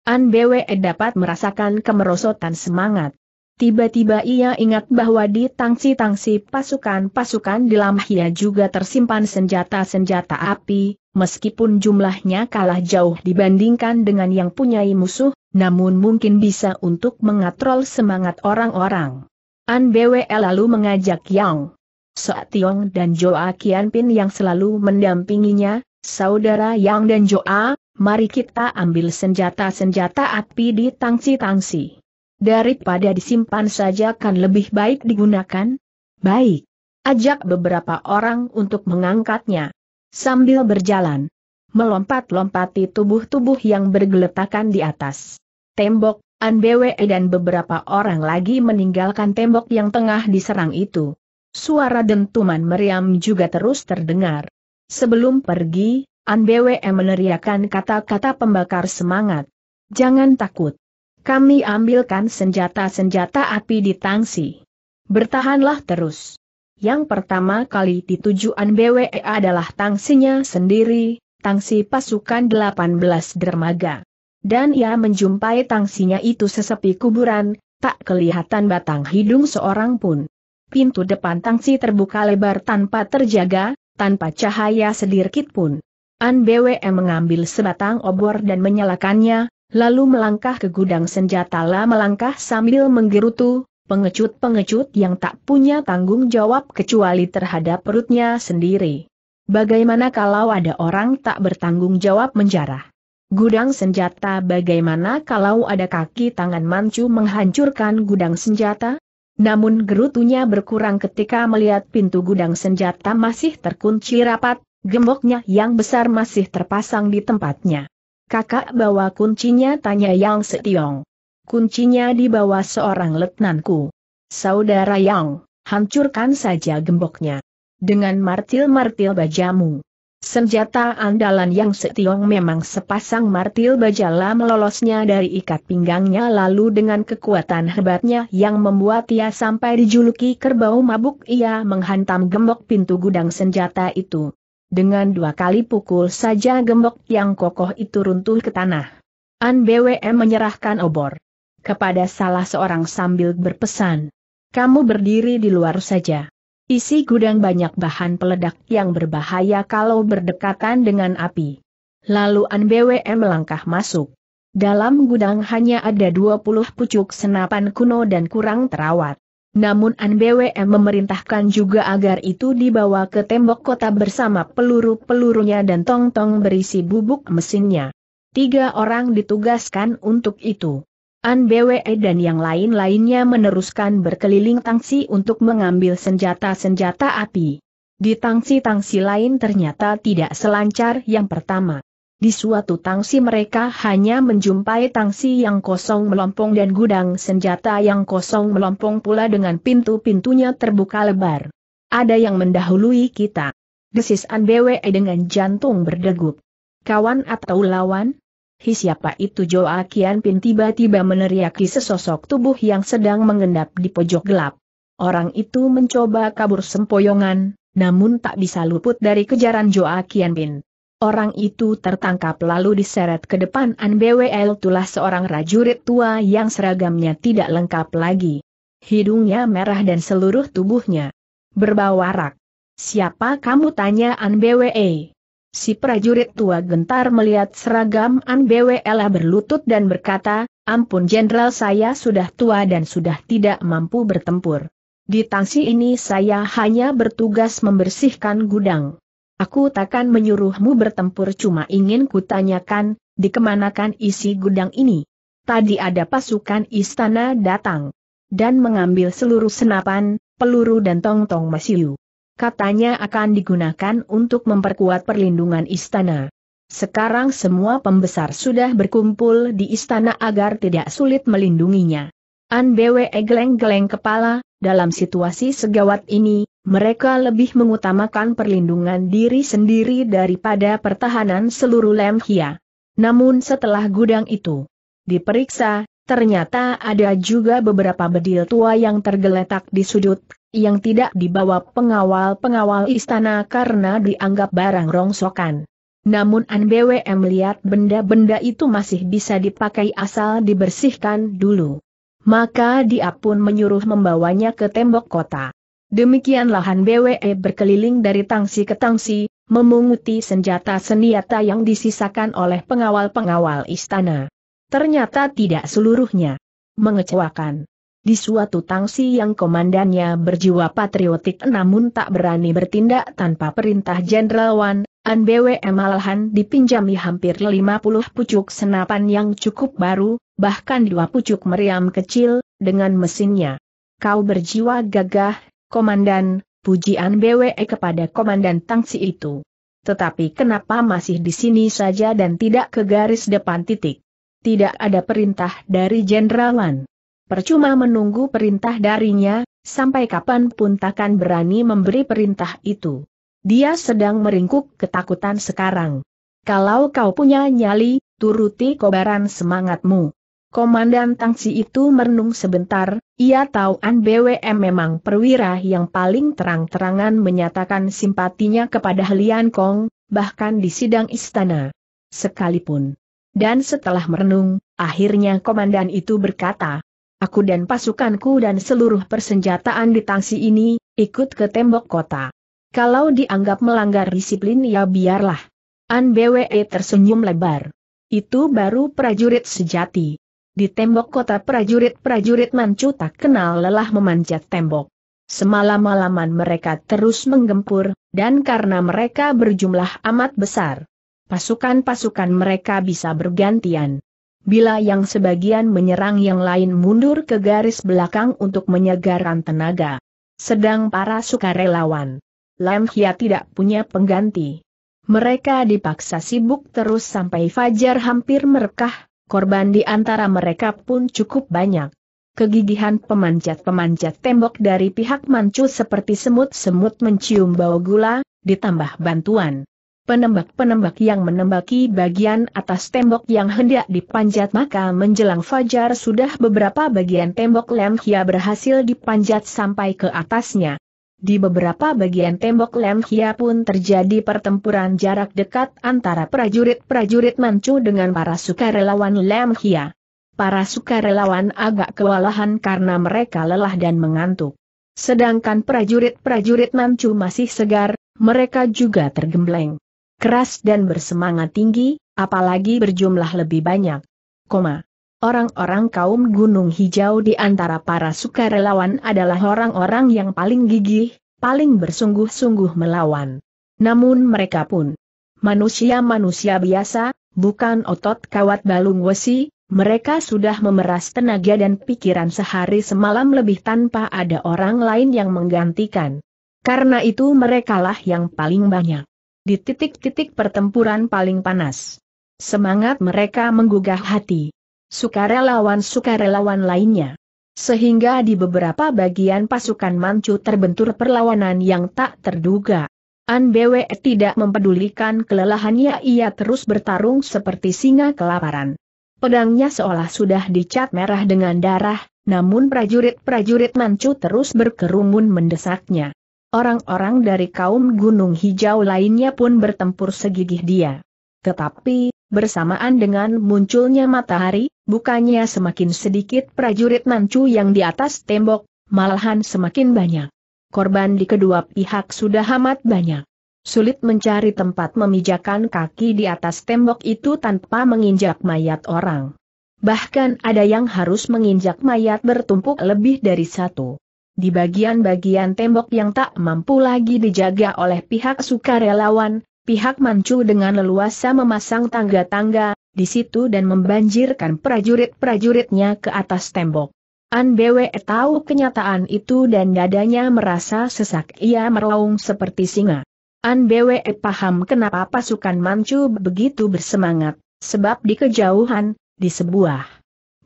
An Bwe e dapat merasakan kemerosotan semangat. Tiba-tiba ia ingat bahwa di tangsi-tangsi pasukan-pasukan di Lamhia juga tersimpan senjata-senjata api, meskipun jumlahnya kalah jauh dibandingkan dengan yang punyai musuh, namun mungkin bisa untuk mengatrol semangat orang-orang. An Bwe e lalu mengajak Yang Soa Tiong dan Joa Kian Pin yang selalu mendampinginya, saudara Yang dan Joa, mari kita ambil senjata-senjata api di tangsi-tangsi. Daripada disimpan saja kan lebih baik digunakan? Baik. Ajak beberapa orang untuk mengangkatnya. Sambil berjalan, melompat-lompati tubuh-tubuh yang bergeletakan di atas tembok, An dan beberapa orang lagi meninggalkan tembok yang tengah diserang itu. Suara dentuman meriam juga terus terdengar. Sebelum pergi, An BWM e meneriakan kata-kata pembakar semangat. Jangan takut. Kami ambilkan senjata-senjata api di tangsi. Bertahanlah terus. Yang pertama kali dituju An BWE adalah tangsinya sendiri, tangsi pasukan 18 dermaga. Dan ia menjumpai tangsinya itu sesepi kuburan, tak kelihatan batang hidung seorang pun. Pintu depan tangsi terbuka lebar tanpa terjaga, tanpa cahaya sedikit pun. An BWM mengambil sebatang obor dan menyalakannya, lalu melangkah ke gudang senjata lah melangkah sambil menggerutu, pengecut-pengecut yang tak punya tanggung jawab kecuali terhadap perutnya sendiri. Bagaimana kalau ada orang tak bertanggung jawab menjarah? Gudang senjata bagaimana kalau ada kaki tangan mancu menghancurkan gudang senjata? Namun gerutunya berkurang ketika melihat pintu gudang senjata masih terkunci rapat, Gemboknya yang besar masih terpasang di tempatnya. Kakak bawa kuncinya tanya Yang Setiong. Kuncinya dibawa seorang letnanku. Saudara Yang, hancurkan saja gemboknya. Dengan martil-martil bajamu. Senjata andalan Yang Setiong memang sepasang martil bajala melolosnya dari ikat pinggangnya lalu dengan kekuatan hebatnya yang membuat ia sampai dijuluki kerbau mabuk ia menghantam gembok pintu gudang senjata itu. Dengan dua kali pukul saja gembok yang kokoh itu runtuh ke tanah. An BWM menyerahkan obor kepada salah seorang sambil berpesan. Kamu berdiri di luar saja. Isi gudang banyak bahan peledak yang berbahaya kalau berdekatan dengan api. Lalu An BWM melangkah masuk. Dalam gudang hanya ada 20 pucuk senapan kuno dan kurang terawat. Namun NBWM memerintahkan juga agar itu dibawa ke tembok kota bersama peluru-pelurunya dan tong-tong berisi bubuk mesinnya. Tiga orang ditugaskan untuk itu. An e dan yang lain-lainnya meneruskan berkeliling tangsi untuk mengambil senjata-senjata api. Di tangsi-tangsi lain ternyata tidak selancar yang pertama. Di suatu tangsi mereka hanya menjumpai tangsi yang kosong melompong dan gudang senjata yang kosong melompong pula dengan pintu-pintunya terbuka lebar. Ada yang mendahului kita. Desisan BWE dengan jantung berdegup. Kawan atau lawan? Hi siapa itu Joakian Pin tiba-tiba meneriaki sesosok tubuh yang sedang mengendap di pojok gelap. Orang itu mencoba kabur sempoyongan, namun tak bisa luput dari kejaran Joakian Pin. Orang itu tertangkap lalu diseret ke depan Anbwl tulah seorang prajurit tua yang seragamnya tidak lengkap lagi. Hidungnya merah dan seluruh tubuhnya berbawarak. Siapa kamu tanya Anbwe? Si prajurit tua gentar melihat seragam Anbwela berlutut dan berkata, ampun jenderal saya sudah tua dan sudah tidak mampu bertempur. Di tangsi ini saya hanya bertugas membersihkan gudang. Aku takkan menyuruhmu bertempur cuma ingin kutanyakan, dikemanakan isi gudang ini. Tadi ada pasukan istana datang. Dan mengambil seluruh senapan, peluru dan tong-tong mesiu. Katanya akan digunakan untuk memperkuat perlindungan istana. Sekarang semua pembesar sudah berkumpul di istana agar tidak sulit melindunginya. An Bwe geleng-geleng kepala, dalam situasi segawat ini, mereka lebih mengutamakan perlindungan diri sendiri daripada pertahanan seluruh Lemhia. Namun setelah gudang itu diperiksa, ternyata ada juga beberapa bedil tua yang tergeletak di sudut, yang tidak dibawa pengawal-pengawal istana karena dianggap barang rongsokan. Namun NBWM melihat benda-benda itu masih bisa dipakai asal dibersihkan dulu maka dia pun menyuruh membawanya ke tembok kota. Demikianlah Han BWE berkeliling dari tangsi ke tangsi, memunguti senjata seniata yang disisakan oleh pengawal-pengawal istana. Ternyata tidak seluruhnya mengecewakan. Di suatu tangsi yang komandannya berjiwa patriotik namun tak berani bertindak tanpa perintah Jenderal Wan, An BWM malahan dipinjami hampir 50 pucuk senapan yang cukup baru, bahkan dua pucuk meriam kecil, dengan mesinnya. Kau berjiwa gagah, Komandan, pujian BWE kepada Komandan Tangsi itu. Tetapi kenapa masih di sini saja dan tidak ke garis depan titik? Tidak ada perintah dari Jendralan. Percuma menunggu perintah darinya, sampai kapanpun takkan berani memberi perintah itu. Dia sedang meringkuk ketakutan sekarang. Kalau kau punya nyali, turuti kobaran semangatmu. Komandan Tangsi itu merenung sebentar, ia tahu An BWM memang perwira yang paling terang-terangan menyatakan simpatinya kepada Lian Kong, bahkan di sidang istana. Sekalipun. Dan setelah merenung, akhirnya komandan itu berkata, Aku dan pasukanku dan seluruh persenjataan di Tangsi ini, ikut ke tembok kota. Kalau dianggap melanggar disiplin ya biarlah. An Bwe tersenyum lebar. Itu baru prajurit sejati. Di tembok kota prajurit-prajurit Manchu tak kenal lelah memanjat tembok. Semalam-malaman mereka terus menggempur, dan karena mereka berjumlah amat besar, pasukan-pasukan mereka bisa bergantian. Bila yang sebagian menyerang yang lain mundur ke garis belakang untuk menyegarkan tenaga. Sedang para sukarelawan Lam Hia tidak punya pengganti. Mereka dipaksa sibuk terus sampai fajar hampir merekah, korban di antara mereka pun cukup banyak. Kegigihan pemanjat-pemanjat tembok dari pihak Mancu seperti semut-semut mencium bau gula, ditambah bantuan penembak-penembak yang menembaki bagian atas tembok yang hendak dipanjat maka menjelang fajar sudah beberapa bagian tembok Lemhia Hia berhasil dipanjat sampai ke atasnya. Di beberapa bagian tembok Lemhia pun terjadi pertempuran jarak dekat antara prajurit-prajurit Manchu dengan para sukarelawan Lemhia. Para sukarelawan agak kewalahan karena mereka lelah dan mengantuk. Sedangkan prajurit-prajurit Manchu masih segar, mereka juga tergembleng. Keras dan bersemangat tinggi, apalagi berjumlah lebih banyak. Koma. Orang-orang kaum Gunung Hijau di antara para sukarelawan adalah orang-orang yang paling gigih, paling bersungguh-sungguh melawan. Namun mereka pun manusia-manusia biasa, bukan otot kawat balung wesi, mereka sudah memeras tenaga dan pikiran sehari semalam lebih tanpa ada orang lain yang menggantikan. Karena itu merekalah yang paling banyak. Di titik-titik pertempuran paling panas. Semangat mereka menggugah hati sukarelawan-sukarelawan lainnya. Sehingga di beberapa bagian pasukan Manchu terbentur perlawanan yang tak terduga. An Bwe tidak mempedulikan kelelahannya ia terus bertarung seperti singa kelaparan. Pedangnya seolah sudah dicat merah dengan darah, namun prajurit-prajurit Manchu terus berkerumun mendesaknya. Orang-orang dari kaum Gunung Hijau lainnya pun bertempur segigih dia. Tetapi, bersamaan dengan munculnya matahari, bukannya semakin sedikit prajurit Nancu yang di atas tembok, malahan semakin banyak. Korban di kedua pihak sudah amat banyak. Sulit mencari tempat memijakan kaki di atas tembok itu tanpa menginjak mayat orang. Bahkan ada yang harus menginjak mayat bertumpuk lebih dari satu. Di bagian-bagian tembok yang tak mampu lagi dijaga oleh pihak sukarelawan, pihak Manchu dengan leluasa memasang tangga-tangga di situ dan membanjirkan prajurit-prajuritnya ke atas tembok. An Bwe tahu kenyataan itu dan dadanya merasa sesak ia meraung seperti singa. An Bwe paham kenapa pasukan Manchu begitu bersemangat, sebab di kejauhan, di sebuah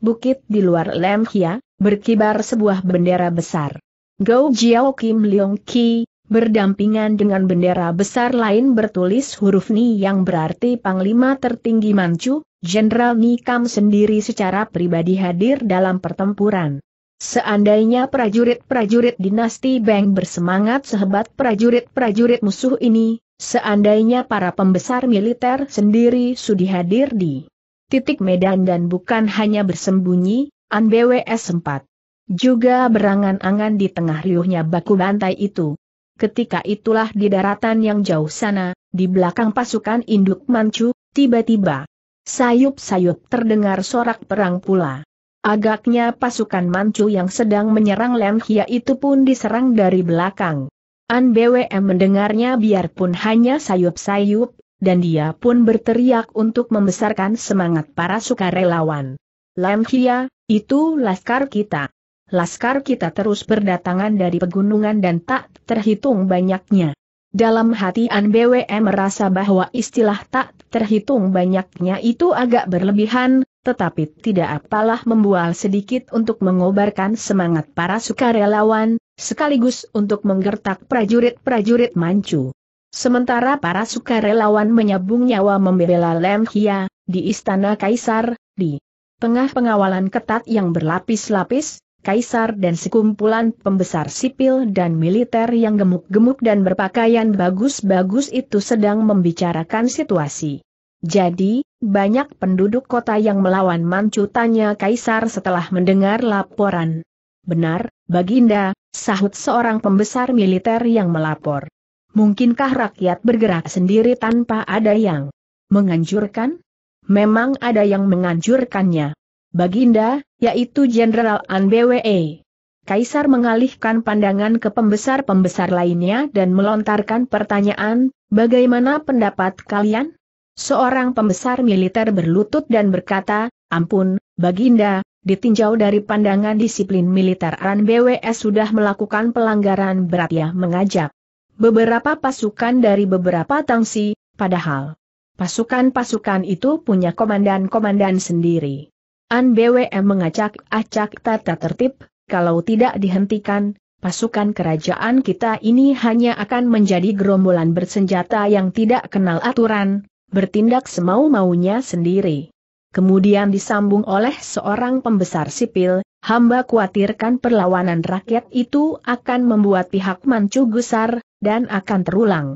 bukit di luar Lemhia, berkibar sebuah bendera besar. Gou Jiao Kim Leong Ki, berdampingan dengan bendera besar lain bertulis huruf Ni yang berarti Panglima Tertinggi Manchu, Jenderal Kam sendiri secara pribadi hadir dalam pertempuran. Seandainya prajurit-prajurit dinasti Beng bersemangat sehebat prajurit-prajurit musuh ini, seandainya para pembesar militer sendiri sudi hadir di titik medan dan bukan hanya bersembunyi, An sempat juga berangan-angan di tengah riuhnya baku bantai itu. Ketika itulah di daratan yang jauh sana, di belakang pasukan induk Manchu, tiba-tiba sayup-sayup terdengar sorak perang pula. Agaknya pasukan Manchu yang sedang menyerang Lemhia itu pun diserang dari belakang. An BWM mendengarnya biarpun hanya sayup-sayup, dan dia pun berteriak untuk membesarkan semangat para sukarelawan. Lemhia, itu laskar kita laskar kita terus berdatangan dari pegunungan dan tak terhitung banyaknya. Dalam hati An BWM merasa bahwa istilah tak terhitung banyaknya itu agak berlebihan, tetapi tidak apalah membual sedikit untuk mengobarkan semangat para sukarelawan, sekaligus untuk menggertak prajurit-prajurit mancu. Sementara para sukarelawan menyabung nyawa membela Lem Hia, di Istana Kaisar, di tengah pengawalan ketat yang berlapis-lapis, kaisar dan sekumpulan pembesar sipil dan militer yang gemuk-gemuk dan berpakaian bagus-bagus itu sedang membicarakan situasi. Jadi, banyak penduduk kota yang melawan Manchu tanya kaisar setelah mendengar laporan. Benar, Baginda, sahut seorang pembesar militer yang melapor. Mungkinkah rakyat bergerak sendiri tanpa ada yang menganjurkan? Memang ada yang menganjurkannya. Baginda, yaitu Jenderal An BWE. Kaisar mengalihkan pandangan ke pembesar-pembesar lainnya dan melontarkan pertanyaan, bagaimana pendapat kalian? Seorang pembesar militer berlutut dan berkata, ampun, Baginda, ditinjau dari pandangan disiplin militer An BWE sudah melakukan pelanggaran berat ya mengajak. Beberapa pasukan dari beberapa tangsi, padahal pasukan-pasukan itu punya komandan-komandan sendiri. An BWM mengacak-acak tata tertib, kalau tidak dihentikan, pasukan kerajaan kita ini hanya akan menjadi gerombolan bersenjata yang tidak kenal aturan, bertindak semau-maunya sendiri. Kemudian disambung oleh seorang pembesar sipil, hamba khawatirkan perlawanan rakyat itu akan membuat pihak Mancu gusar, dan akan terulang.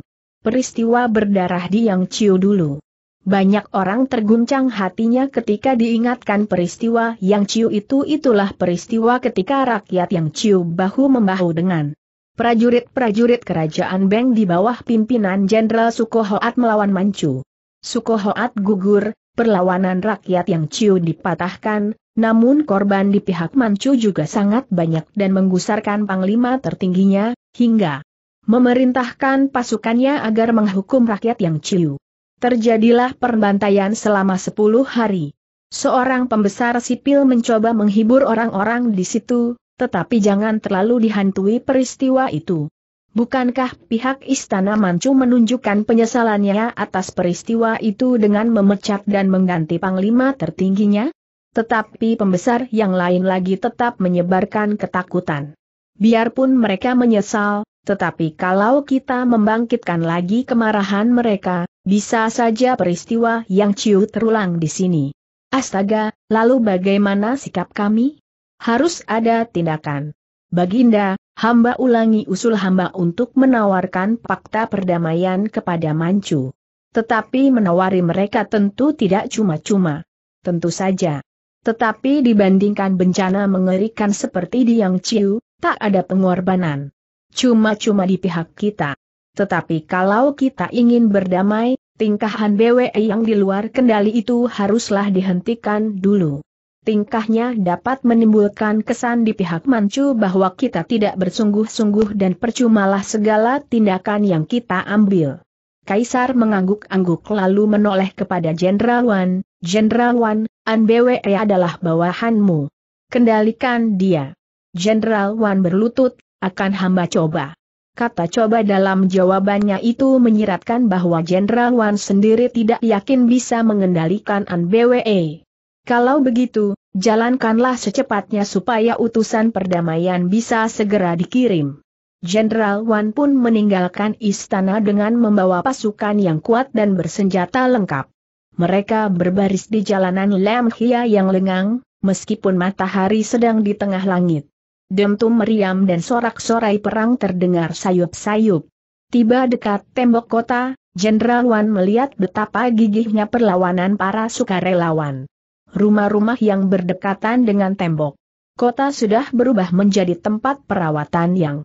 Peristiwa berdarah di Yang Chiu dulu. Banyak orang terguncang hatinya ketika diingatkan peristiwa yang Ciu itu itulah peristiwa ketika rakyat yang Ciu bahu-membahu dengan prajurit-prajurit kerajaan Beng di bawah pimpinan Jenderal Sukohoat melawan Manchu. Sukohoat gugur, perlawanan rakyat yang Ciu dipatahkan, namun korban di pihak Manchu juga sangat banyak dan menggusarkan panglima tertingginya, hingga memerintahkan pasukannya agar menghukum rakyat yang Ciu. Terjadilah perbantaian selama sepuluh hari. Seorang pembesar sipil mencoba menghibur orang-orang di situ, tetapi jangan terlalu dihantui peristiwa itu. Bukankah pihak Istana Mancu menunjukkan penyesalannya atas peristiwa itu dengan memecat dan mengganti panglima tertingginya? Tetapi pembesar yang lain lagi tetap menyebarkan ketakutan. Biarpun mereka menyesal, tetapi kalau kita membangkitkan lagi kemarahan mereka, bisa saja peristiwa yang ciu terulang di sini. Astaga, lalu bagaimana sikap kami? Harus ada tindakan. Baginda, hamba ulangi usul hamba untuk menawarkan fakta perdamaian kepada Manchu. Tetapi menawari mereka tentu tidak cuma-cuma. Tentu saja. Tetapi dibandingkan bencana mengerikan seperti di Yang Ciu, tak ada pengorbanan cuma-cuma di pihak kita. Tetapi kalau kita ingin berdamai, tingkahan BWE yang di luar kendali itu haruslah dihentikan dulu. Tingkahnya dapat menimbulkan kesan di pihak Mancu bahwa kita tidak bersungguh-sungguh dan percumalah segala tindakan yang kita ambil. Kaisar mengangguk-angguk lalu menoleh kepada Jenderal Wan, Jenderal Wan, BWE adalah bawahanmu. Kendalikan dia. Jenderal Wan berlutut, akan hamba coba. Kata coba dalam jawabannya itu menyiratkan bahwa Jenderal Wan sendiri tidak yakin bisa mengendalikan NBWE. Kalau begitu, jalankanlah secepatnya supaya utusan perdamaian bisa segera dikirim. Jenderal Wan pun meninggalkan istana dengan membawa pasukan yang kuat dan bersenjata lengkap. Mereka berbaris di jalanan Lam Hia yang lengang, meskipun matahari sedang di tengah langit. Demtum meriam dan sorak-sorai perang terdengar sayup-sayup. Tiba dekat tembok kota, Jenderal Wan melihat betapa gigihnya perlawanan para sukarelawan. Rumah-rumah yang berdekatan dengan tembok. Kota sudah berubah menjadi tempat perawatan yang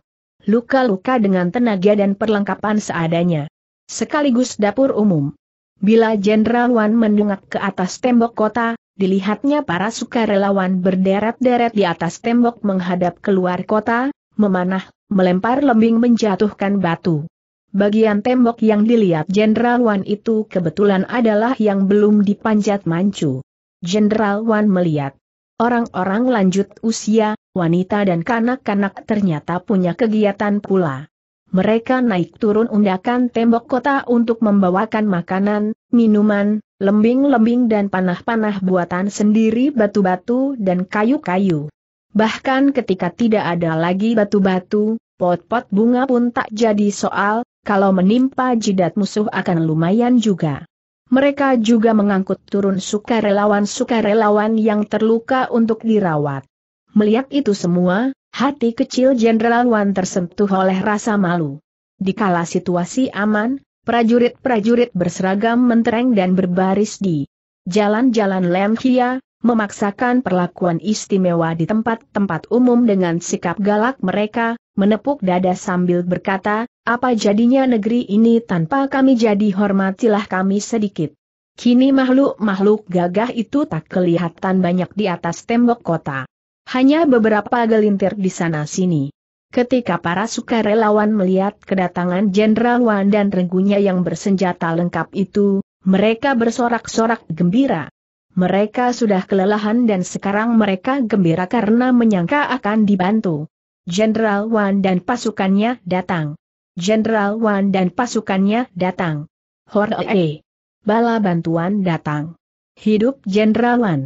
luka-luka dengan tenaga dan perlengkapan seadanya. Sekaligus dapur umum. Bila Jenderal Wan mendungak ke atas tembok kota, dilihatnya para sukarelawan berderet-deret di atas tembok menghadap keluar kota, memanah, melempar lembing menjatuhkan batu. Bagian tembok yang dilihat Jenderal Wan itu kebetulan adalah yang belum dipanjat mancu. Jenderal Wan melihat orang-orang lanjut usia, wanita dan kanak-kanak ternyata punya kegiatan pula. Mereka naik turun undakan tembok kota untuk membawakan makanan, minuman, lembing-lembing dan panah-panah buatan sendiri batu-batu dan kayu-kayu. Bahkan ketika tidak ada lagi batu-batu, pot-pot bunga pun tak jadi soal, kalau menimpa jidat musuh akan lumayan juga. Mereka juga mengangkut turun sukarelawan-sukarelawan yang terluka untuk dirawat. Melihat itu semua, hati kecil Jenderal Wan tersentuh oleh rasa malu. Dikala situasi aman, prajurit-prajurit berseragam mentereng dan berbaris di jalan-jalan Lemhia, memaksakan perlakuan istimewa di tempat-tempat umum dengan sikap galak mereka, menepuk dada sambil berkata, apa jadinya negeri ini tanpa kami jadi hormatilah kami sedikit. Kini makhluk-makhluk gagah itu tak kelihatan banyak di atas tembok kota. Hanya beberapa gelintir di sana-sini. Ketika para sukarelawan melihat kedatangan Jenderal Wan dan regunya yang bersenjata lengkap itu, mereka bersorak-sorak gembira. Mereka sudah kelelahan dan sekarang mereka gembira karena menyangka akan dibantu. Jenderal Wan dan pasukannya datang. Jenderal Wan dan pasukannya datang. Horee. Bala bantuan datang. Hidup Jenderal Wan.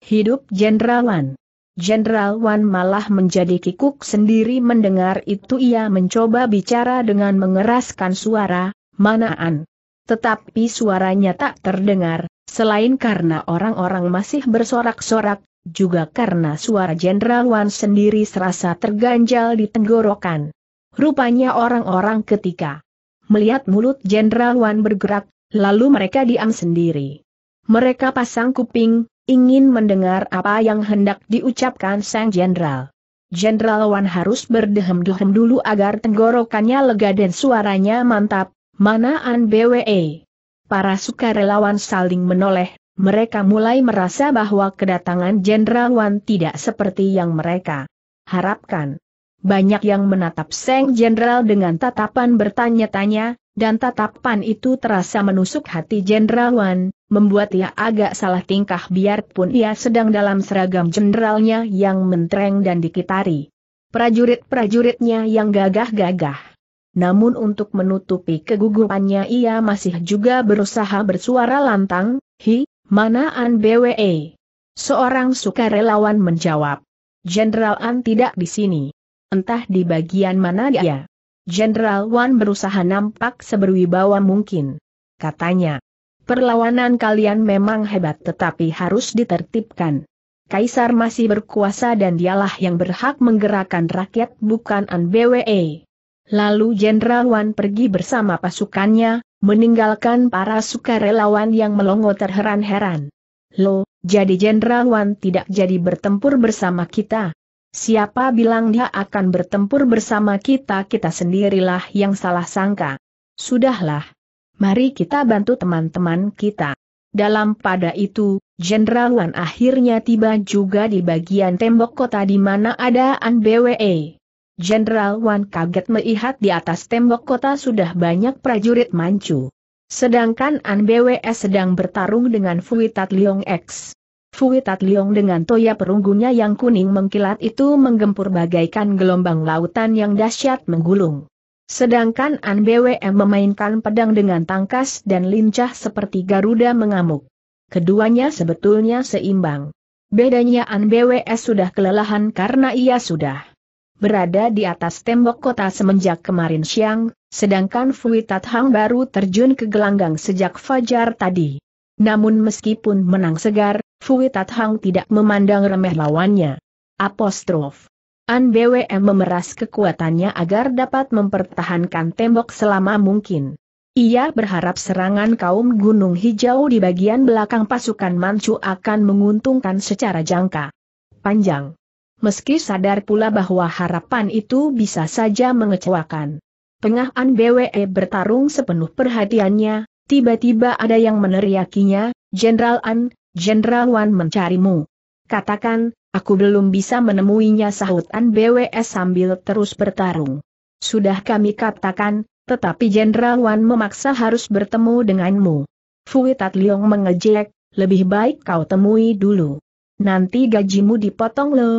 Hidup Jenderal Wan. Jenderal Wan malah menjadi kikuk sendiri mendengar itu ia mencoba bicara dengan mengeraskan suara, manaan. Tetapi suaranya tak terdengar, selain karena orang-orang masih bersorak-sorak, juga karena suara Jenderal Wan sendiri serasa terganjal di tenggorokan. Rupanya orang-orang ketika melihat mulut Jenderal Wan bergerak, lalu mereka diam sendiri. Mereka pasang kuping, ingin mendengar apa yang hendak diucapkan sang jenderal. Jenderal Wan harus berdehem-dehem dulu agar tenggorokannya lega dan suaranya mantap, manaan BWE. Para sukarelawan saling menoleh, mereka mulai merasa bahwa kedatangan Jenderal Wan tidak seperti yang mereka harapkan. Banyak yang menatap Seng Jenderal dengan tatapan bertanya-tanya, dan tatapan itu terasa menusuk hati Jenderal Wan, membuat ia agak salah tingkah biarpun ia sedang dalam seragam jenderalnya yang mentereng dan dikitari. Prajurit-prajuritnya yang gagah-gagah. Namun untuk menutupi kegugupannya ia masih juga berusaha bersuara lantang, Hi, mana manaan BWE? Seorang sukarelawan menjawab. Jenderal An tidak di sini. Entah di bagian mana dia. Jenderal Wan berusaha nampak seberwibawa mungkin. Katanya, Perlawanan kalian memang hebat tetapi harus ditertibkan. Kaisar masih berkuasa dan dialah yang berhak menggerakkan rakyat bukan anbwe. Lalu Jenderal Wan pergi bersama pasukannya, meninggalkan para sukarelawan yang melongo terheran-heran. Lo, jadi Jenderal Wan tidak jadi bertempur bersama kita. Siapa bilang dia akan bertempur bersama kita kita sendirilah yang salah sangka. Sudahlah, mari kita bantu teman-teman kita. Dalam pada itu, Jenderal Wan akhirnya tiba juga di bagian tembok kota di mana ada ANBWE. Jenderal Wan kaget melihat di atas tembok kota sudah banyak prajurit Manchu. Sedangkan ANBWE sedang bertarung dengan Fuitat Liong X. Fuitat Liong dengan toya perunggunya yang kuning mengkilat itu menggempur bagaikan gelombang lautan yang dahsyat menggulung. Sedangkan An BWM memainkan pedang dengan tangkas dan lincah seperti Garuda mengamuk. Keduanya sebetulnya seimbang. Bedanya An BWS sudah kelelahan karena ia sudah berada di atas tembok kota semenjak kemarin siang, sedangkan Fui Tathang baru terjun ke gelanggang sejak fajar tadi. Namun meskipun menang segar, Fui Tathang tidak memandang remeh lawannya. Apostrof An BWM memeras kekuatannya agar dapat mempertahankan tembok selama mungkin. Ia berharap serangan kaum Gunung Hijau di bagian belakang pasukan Manchu akan menguntungkan secara jangka panjang. Meski sadar pula bahwa harapan itu bisa saja mengecewakan. Tengah An BWE bertarung sepenuh perhatiannya, tiba-tiba ada yang meneriakinya, Jenderal An, Jenderal Wan mencarimu. Katakan, Aku belum bisa menemuinya sahut An BWS sambil terus bertarung. Sudah kami katakan, tetapi Jenderal Wan memaksa harus bertemu denganmu. Fui Tat Liong mengejek, lebih baik kau temui dulu. Nanti gajimu dipotong lo.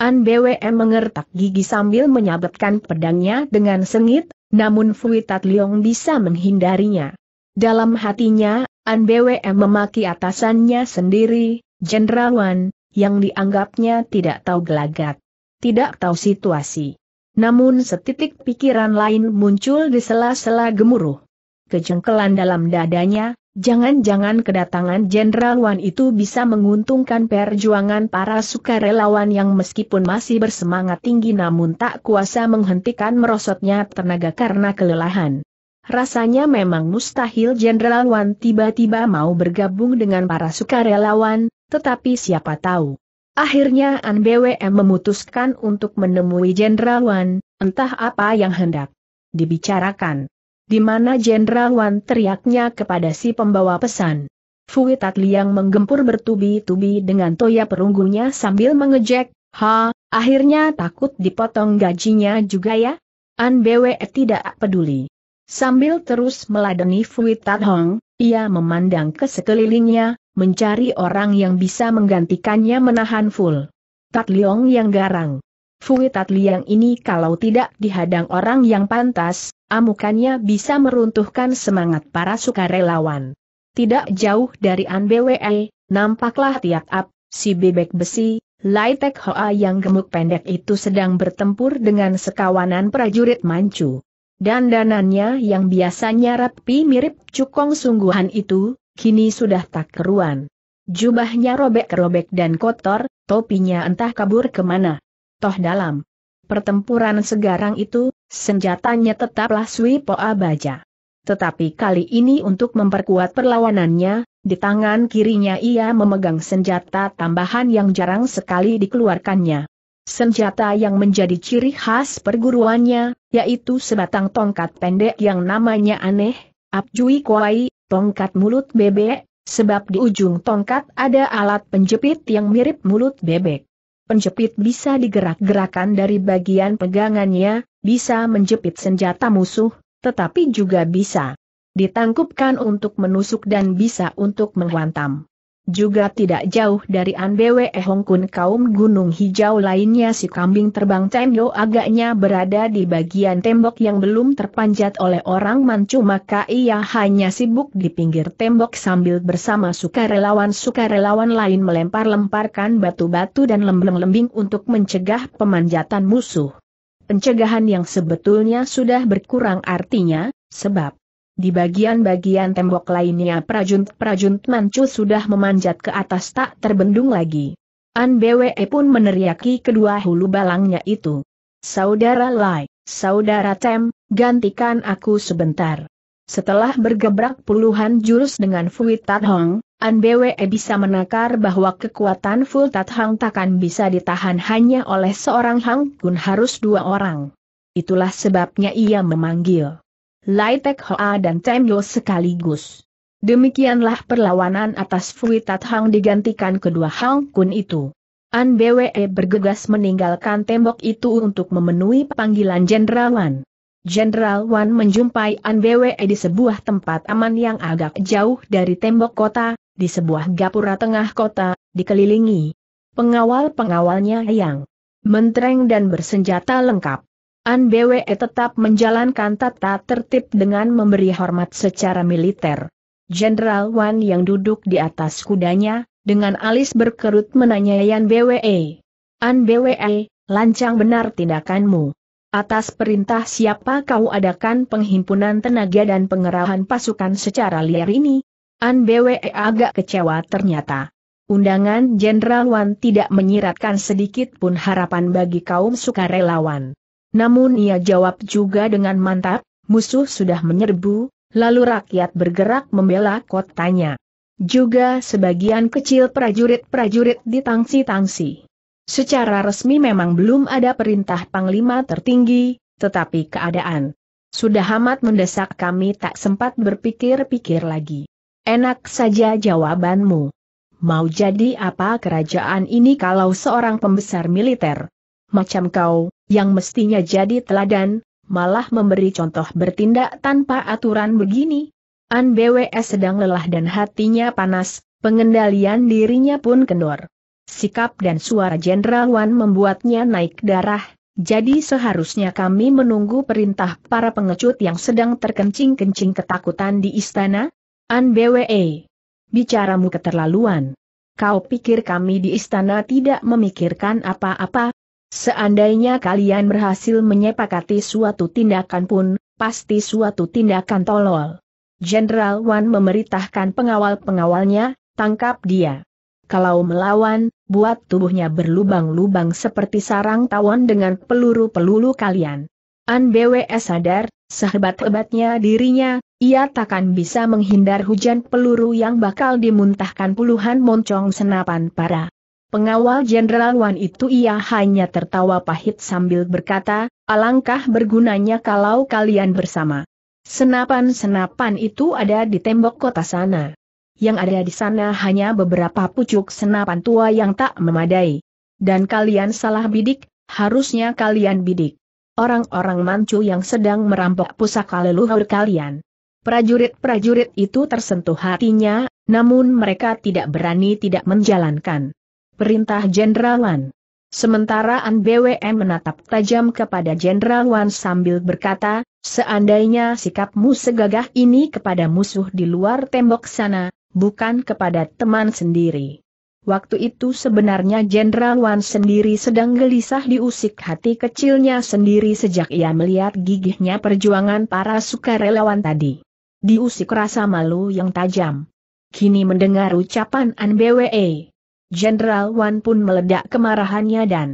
An BWM mengertak gigi sambil menyabetkan pedangnya dengan sengit, namun Fui Tat Liong bisa menghindarinya. Dalam hatinya, An BWM memaki atasannya sendiri, Jenderal Wan, yang dianggapnya tidak tahu gelagat, tidak tahu situasi. Namun setitik pikiran lain muncul di sela-sela gemuruh. Kejengkelan dalam dadanya, jangan-jangan kedatangan Jenderal Wan itu bisa menguntungkan perjuangan para sukarelawan yang meskipun masih bersemangat tinggi namun tak kuasa menghentikan merosotnya tenaga karena kelelahan. Rasanya memang mustahil Jenderal Wan tiba-tiba mau bergabung dengan para sukarelawan, tetapi siapa tahu. Akhirnya An BWM memutuskan untuk menemui Jenderal Wan, entah apa yang hendak dibicarakan. Di mana Jenderal Wan teriaknya kepada si pembawa pesan. Fui Tat Liang menggempur bertubi-tubi dengan toya perunggunya sambil mengejek, Ha, akhirnya takut dipotong gajinya juga ya? An BWE tidak peduli. Sambil terus meladeni Fui Tat Hong, ia memandang ke sekelilingnya, mencari orang yang bisa menggantikannya menahan full. Tat Liong yang garang. Fui Tat Liang ini kalau tidak dihadang orang yang pantas, amukannya bisa meruntuhkan semangat para sukarelawan. Tidak jauh dari An BWE, nampaklah Tiak Ap, si bebek besi, Lai Tek Hoa yang gemuk pendek itu sedang bertempur dengan sekawanan prajurit Manchu. Dandanannya yang biasanya rapi mirip cukong sungguhan itu, kini sudah tak keruan. Jubahnya robek-robek dan kotor, topinya entah kabur kemana. Toh dalam pertempuran segarang itu, senjatanya tetaplah Sui Poa Baja. Tetapi kali ini untuk memperkuat perlawanannya, di tangan kirinya ia memegang senjata tambahan yang jarang sekali dikeluarkannya. Senjata yang menjadi ciri khas perguruannya, yaitu sebatang tongkat pendek yang namanya aneh, Abjui Kuai, tongkat mulut bebek, sebab di ujung tongkat ada alat penjepit yang mirip mulut bebek. Penjepit bisa digerak-gerakan dari bagian pegangannya, bisa menjepit senjata musuh, tetapi juga bisa ditangkupkan untuk menusuk dan bisa untuk menghantam. Juga tidak jauh dari Anbwe Hongkun kaum gunung hijau lainnya si kambing terbang Tenyo agaknya berada di bagian tembok yang belum terpanjat oleh orang mancu maka ia hanya sibuk di pinggir tembok sambil bersama sukarelawan-sukarelawan lain melempar-lemparkan batu-batu dan lembeng lembing untuk mencegah pemanjatan musuh. Pencegahan yang sebetulnya sudah berkurang artinya, sebab di bagian-bagian tembok lainnya prajurit-prajurit Manchu sudah memanjat ke atas tak terbendung lagi. An Bwe pun meneriaki kedua hulu balangnya itu. Saudara Lai, Saudara Tem, gantikan aku sebentar. Setelah bergebrak puluhan jurus dengan Fui Tat Hong, An Bwe bisa menakar bahwa kekuatan Fui Tat Hong takkan bisa ditahan hanya oleh seorang Hang Kun harus dua orang. Itulah sebabnya ia memanggil. Lai Tek Hoa dan Tem sekaligus. Demikianlah perlawanan atas Fui Tat Hang digantikan kedua Hang Kun itu. An Bwe bergegas meninggalkan tembok itu untuk memenuhi panggilan Jenderal Wan. Jenderal Wan menjumpai An Bwe di sebuah tempat aman yang agak jauh dari tembok kota, di sebuah gapura tengah kota, dikelilingi pengawal-pengawalnya yang mentereng dan bersenjata lengkap. An BWE tetap menjalankan tata tertib dengan memberi hormat secara militer. Jenderal Wan yang duduk di atas kudanya, dengan alis berkerut menanyai An BWE. An BWE, lancang benar tindakanmu. Atas perintah siapa kau adakan penghimpunan tenaga dan pengerahan pasukan secara liar ini? An BWE agak kecewa ternyata. Undangan Jenderal Wan tidak menyiratkan sedikit pun harapan bagi kaum sukarelawan. Namun ia jawab juga dengan mantap, musuh sudah menyerbu, lalu rakyat bergerak membela kotanya. Juga sebagian kecil prajurit-prajurit ditangsi-tangsi. Secara resmi memang belum ada perintah Panglima tertinggi, tetapi keadaan sudah amat mendesak kami tak sempat berpikir-pikir lagi. Enak saja jawabanmu. Mau jadi apa kerajaan ini kalau seorang pembesar militer? Macam kau, yang mestinya jadi teladan, malah memberi contoh bertindak tanpa aturan begini. An BWS sedang lelah dan hatinya panas, pengendalian dirinya pun kendor. Sikap dan suara Jenderal Wan membuatnya naik darah, jadi seharusnya kami menunggu perintah para pengecut yang sedang terkencing-kencing ketakutan di istana? An BWE. Bicaramu keterlaluan. Kau pikir kami di istana tidak memikirkan apa-apa, Seandainya kalian berhasil menyepakati suatu tindakan pun, pasti suatu tindakan tolol. Jenderal Wan memerintahkan pengawal-pengawalnya, tangkap dia. Kalau melawan, buat tubuhnya berlubang-lubang seperti sarang tawon dengan peluru-peluru kalian. An BWS sadar, sehebat-hebatnya dirinya, ia takkan bisa menghindar hujan peluru yang bakal dimuntahkan puluhan moncong senapan para Pengawal Jenderal Wan itu ia hanya tertawa pahit sambil berkata, alangkah bergunanya kalau kalian bersama. Senapan-senapan itu ada di tembok kota sana. Yang ada di sana hanya beberapa pucuk senapan tua yang tak memadai. Dan kalian salah bidik, harusnya kalian bidik. Orang-orang mancu yang sedang merampok pusaka leluhur kalian. Prajurit-prajurit itu tersentuh hatinya, namun mereka tidak berani tidak menjalankan perintah Jenderal Wan. Sementara An BWM menatap tajam kepada Jenderal Wan sambil berkata, seandainya sikapmu segagah ini kepada musuh di luar tembok sana, bukan kepada teman sendiri. Waktu itu sebenarnya Jenderal Wan sendiri sedang gelisah diusik hati kecilnya sendiri sejak ia melihat gigihnya perjuangan para sukarelawan tadi. Diusik rasa malu yang tajam. Kini mendengar ucapan An BWE, Jenderal Wan pun meledak kemarahannya dan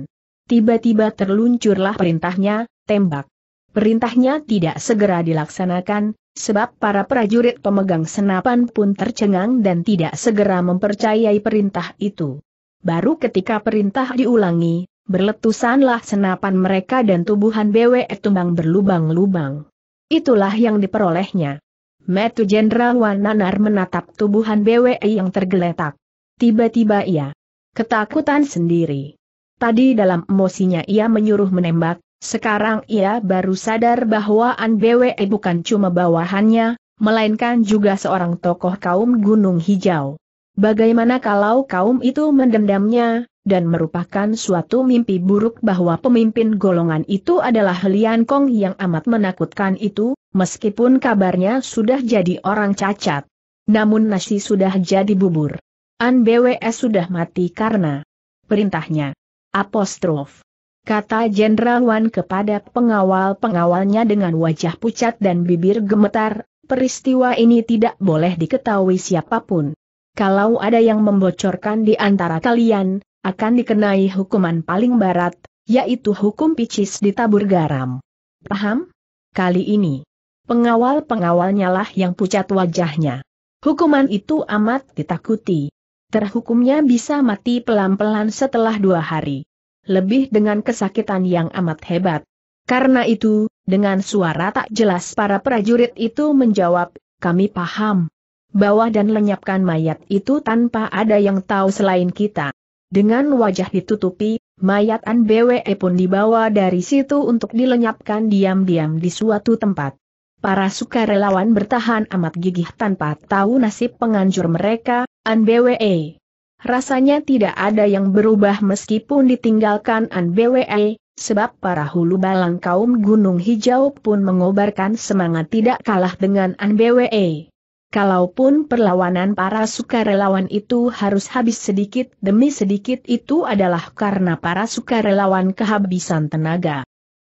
tiba-tiba terluncurlah perintahnya, tembak. Perintahnya tidak segera dilaksanakan, sebab para prajurit pemegang senapan pun tercengang dan tidak segera mempercayai perintah itu. Baru ketika perintah diulangi, berletusanlah senapan mereka dan tubuhan BWE tumbang berlubang-lubang. Itulah yang diperolehnya. Metu Jenderal Wan Wananar menatap tubuhan BWE yang tergeletak. Tiba-tiba ia ketakutan sendiri. Tadi dalam emosinya ia menyuruh menembak, sekarang ia baru sadar bahwa An Bwe bukan cuma bawahannya, melainkan juga seorang tokoh kaum Gunung Hijau. Bagaimana kalau kaum itu mendendamnya, dan merupakan suatu mimpi buruk bahwa pemimpin golongan itu adalah Lian Kong yang amat menakutkan itu, meskipun kabarnya sudah jadi orang cacat. Namun nasi sudah jadi bubur. An BWS sudah mati karena perintahnya. Apostrof. Kata Jenderal Wan kepada pengawal-pengawalnya dengan wajah pucat dan bibir gemetar, peristiwa ini tidak boleh diketahui siapapun. Kalau ada yang membocorkan di antara kalian, akan dikenai hukuman paling barat, yaitu hukum picis ditabur garam. Paham? Kali ini, pengawal-pengawalnya lah yang pucat wajahnya. Hukuman itu amat ditakuti. Terhukumnya bisa mati pelan-pelan setelah dua hari. Lebih dengan kesakitan yang amat hebat. Karena itu, dengan suara tak jelas para prajurit itu menjawab, kami paham. Bawa dan lenyapkan mayat itu tanpa ada yang tahu selain kita. Dengan wajah ditutupi, mayat An pun dibawa dari situ untuk dilenyapkan diam-diam di suatu tempat. Para sukarelawan bertahan amat gigih tanpa tahu nasib penganjur mereka, ANBWE. Rasanya tidak ada yang berubah meskipun ditinggalkan ANBWE, sebab para hulu balang kaum Gunung Hijau pun mengobarkan semangat tidak kalah dengan ANBWE. Kalaupun perlawanan para sukarelawan itu harus habis sedikit demi sedikit itu adalah karena para sukarelawan kehabisan tenaga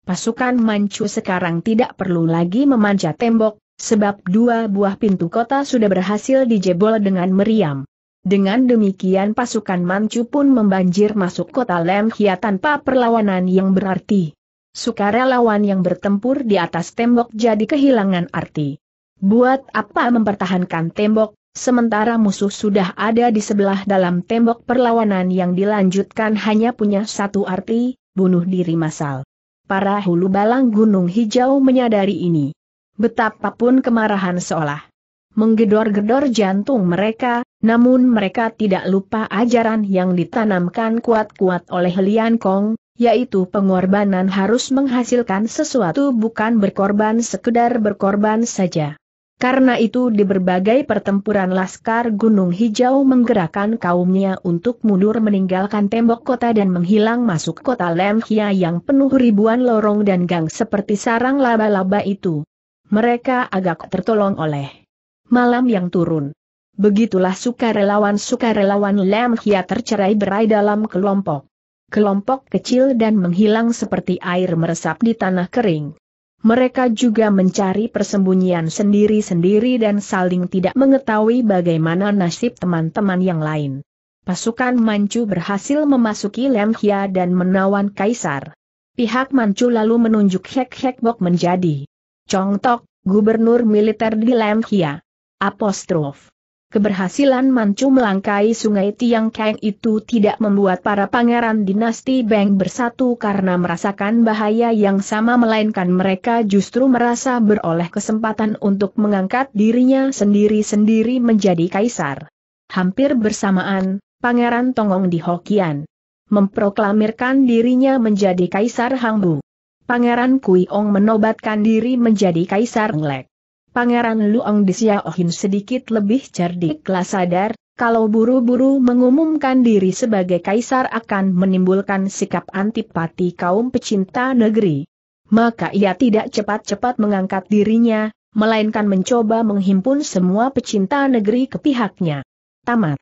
pasukan Manchu sekarang tidak perlu lagi memanjat tembok, sebab dua buah pintu kota sudah berhasil dijebol dengan meriam. Dengan demikian pasukan Manchu pun membanjir masuk kota Lemhia tanpa perlawanan yang berarti. Sukarelawan yang bertempur di atas tembok jadi kehilangan arti. Buat apa mempertahankan tembok, sementara musuh sudah ada di sebelah dalam tembok perlawanan yang dilanjutkan hanya punya satu arti, bunuh diri massal para hulu balang Gunung Hijau menyadari ini. Betapapun kemarahan seolah menggedor-gedor jantung mereka, namun mereka tidak lupa ajaran yang ditanamkan kuat-kuat oleh Lian Kong, yaitu pengorbanan harus menghasilkan sesuatu bukan berkorban sekedar berkorban saja. Karena itu di berbagai pertempuran Laskar Gunung Hijau menggerakkan kaumnya untuk mundur meninggalkan tembok kota dan menghilang masuk kota Lemhia yang penuh ribuan lorong dan gang seperti sarang laba-laba itu. Mereka agak tertolong oleh malam yang turun. Begitulah sukarelawan-sukarelawan Lemhia tercerai berai dalam kelompok. Kelompok kecil dan menghilang seperti air meresap di tanah kering mereka juga mencari persembunyian sendiri-sendiri dan saling tidak mengetahui bagaimana nasib teman-teman yang lain. Pasukan Manchu berhasil memasuki Lemhia dan menawan Kaisar. Pihak Manchu lalu menunjuk Hek Hek Bok menjadi Chong Tok, gubernur militer di Lemhia. Apostrof. Keberhasilan Manchu melangkai sungai Tiang Kang itu tidak membuat para pangeran dinasti Beng bersatu karena merasakan bahaya yang sama melainkan mereka justru merasa beroleh kesempatan untuk mengangkat dirinya sendiri-sendiri menjadi kaisar. Hampir bersamaan, Pangeran Tongong di Hokian memproklamirkan dirinya menjadi kaisar Hangbu. Pangeran Kuiong menobatkan diri menjadi kaisar Nglek. Pangeran Luang di Xiaohin sedikit lebih cerdik cerdiklah sadar, kalau buru-buru mengumumkan diri sebagai kaisar akan menimbulkan sikap antipati kaum pecinta negeri. Maka ia tidak cepat-cepat mengangkat dirinya, melainkan mencoba menghimpun semua pecinta negeri ke pihaknya. Tamat.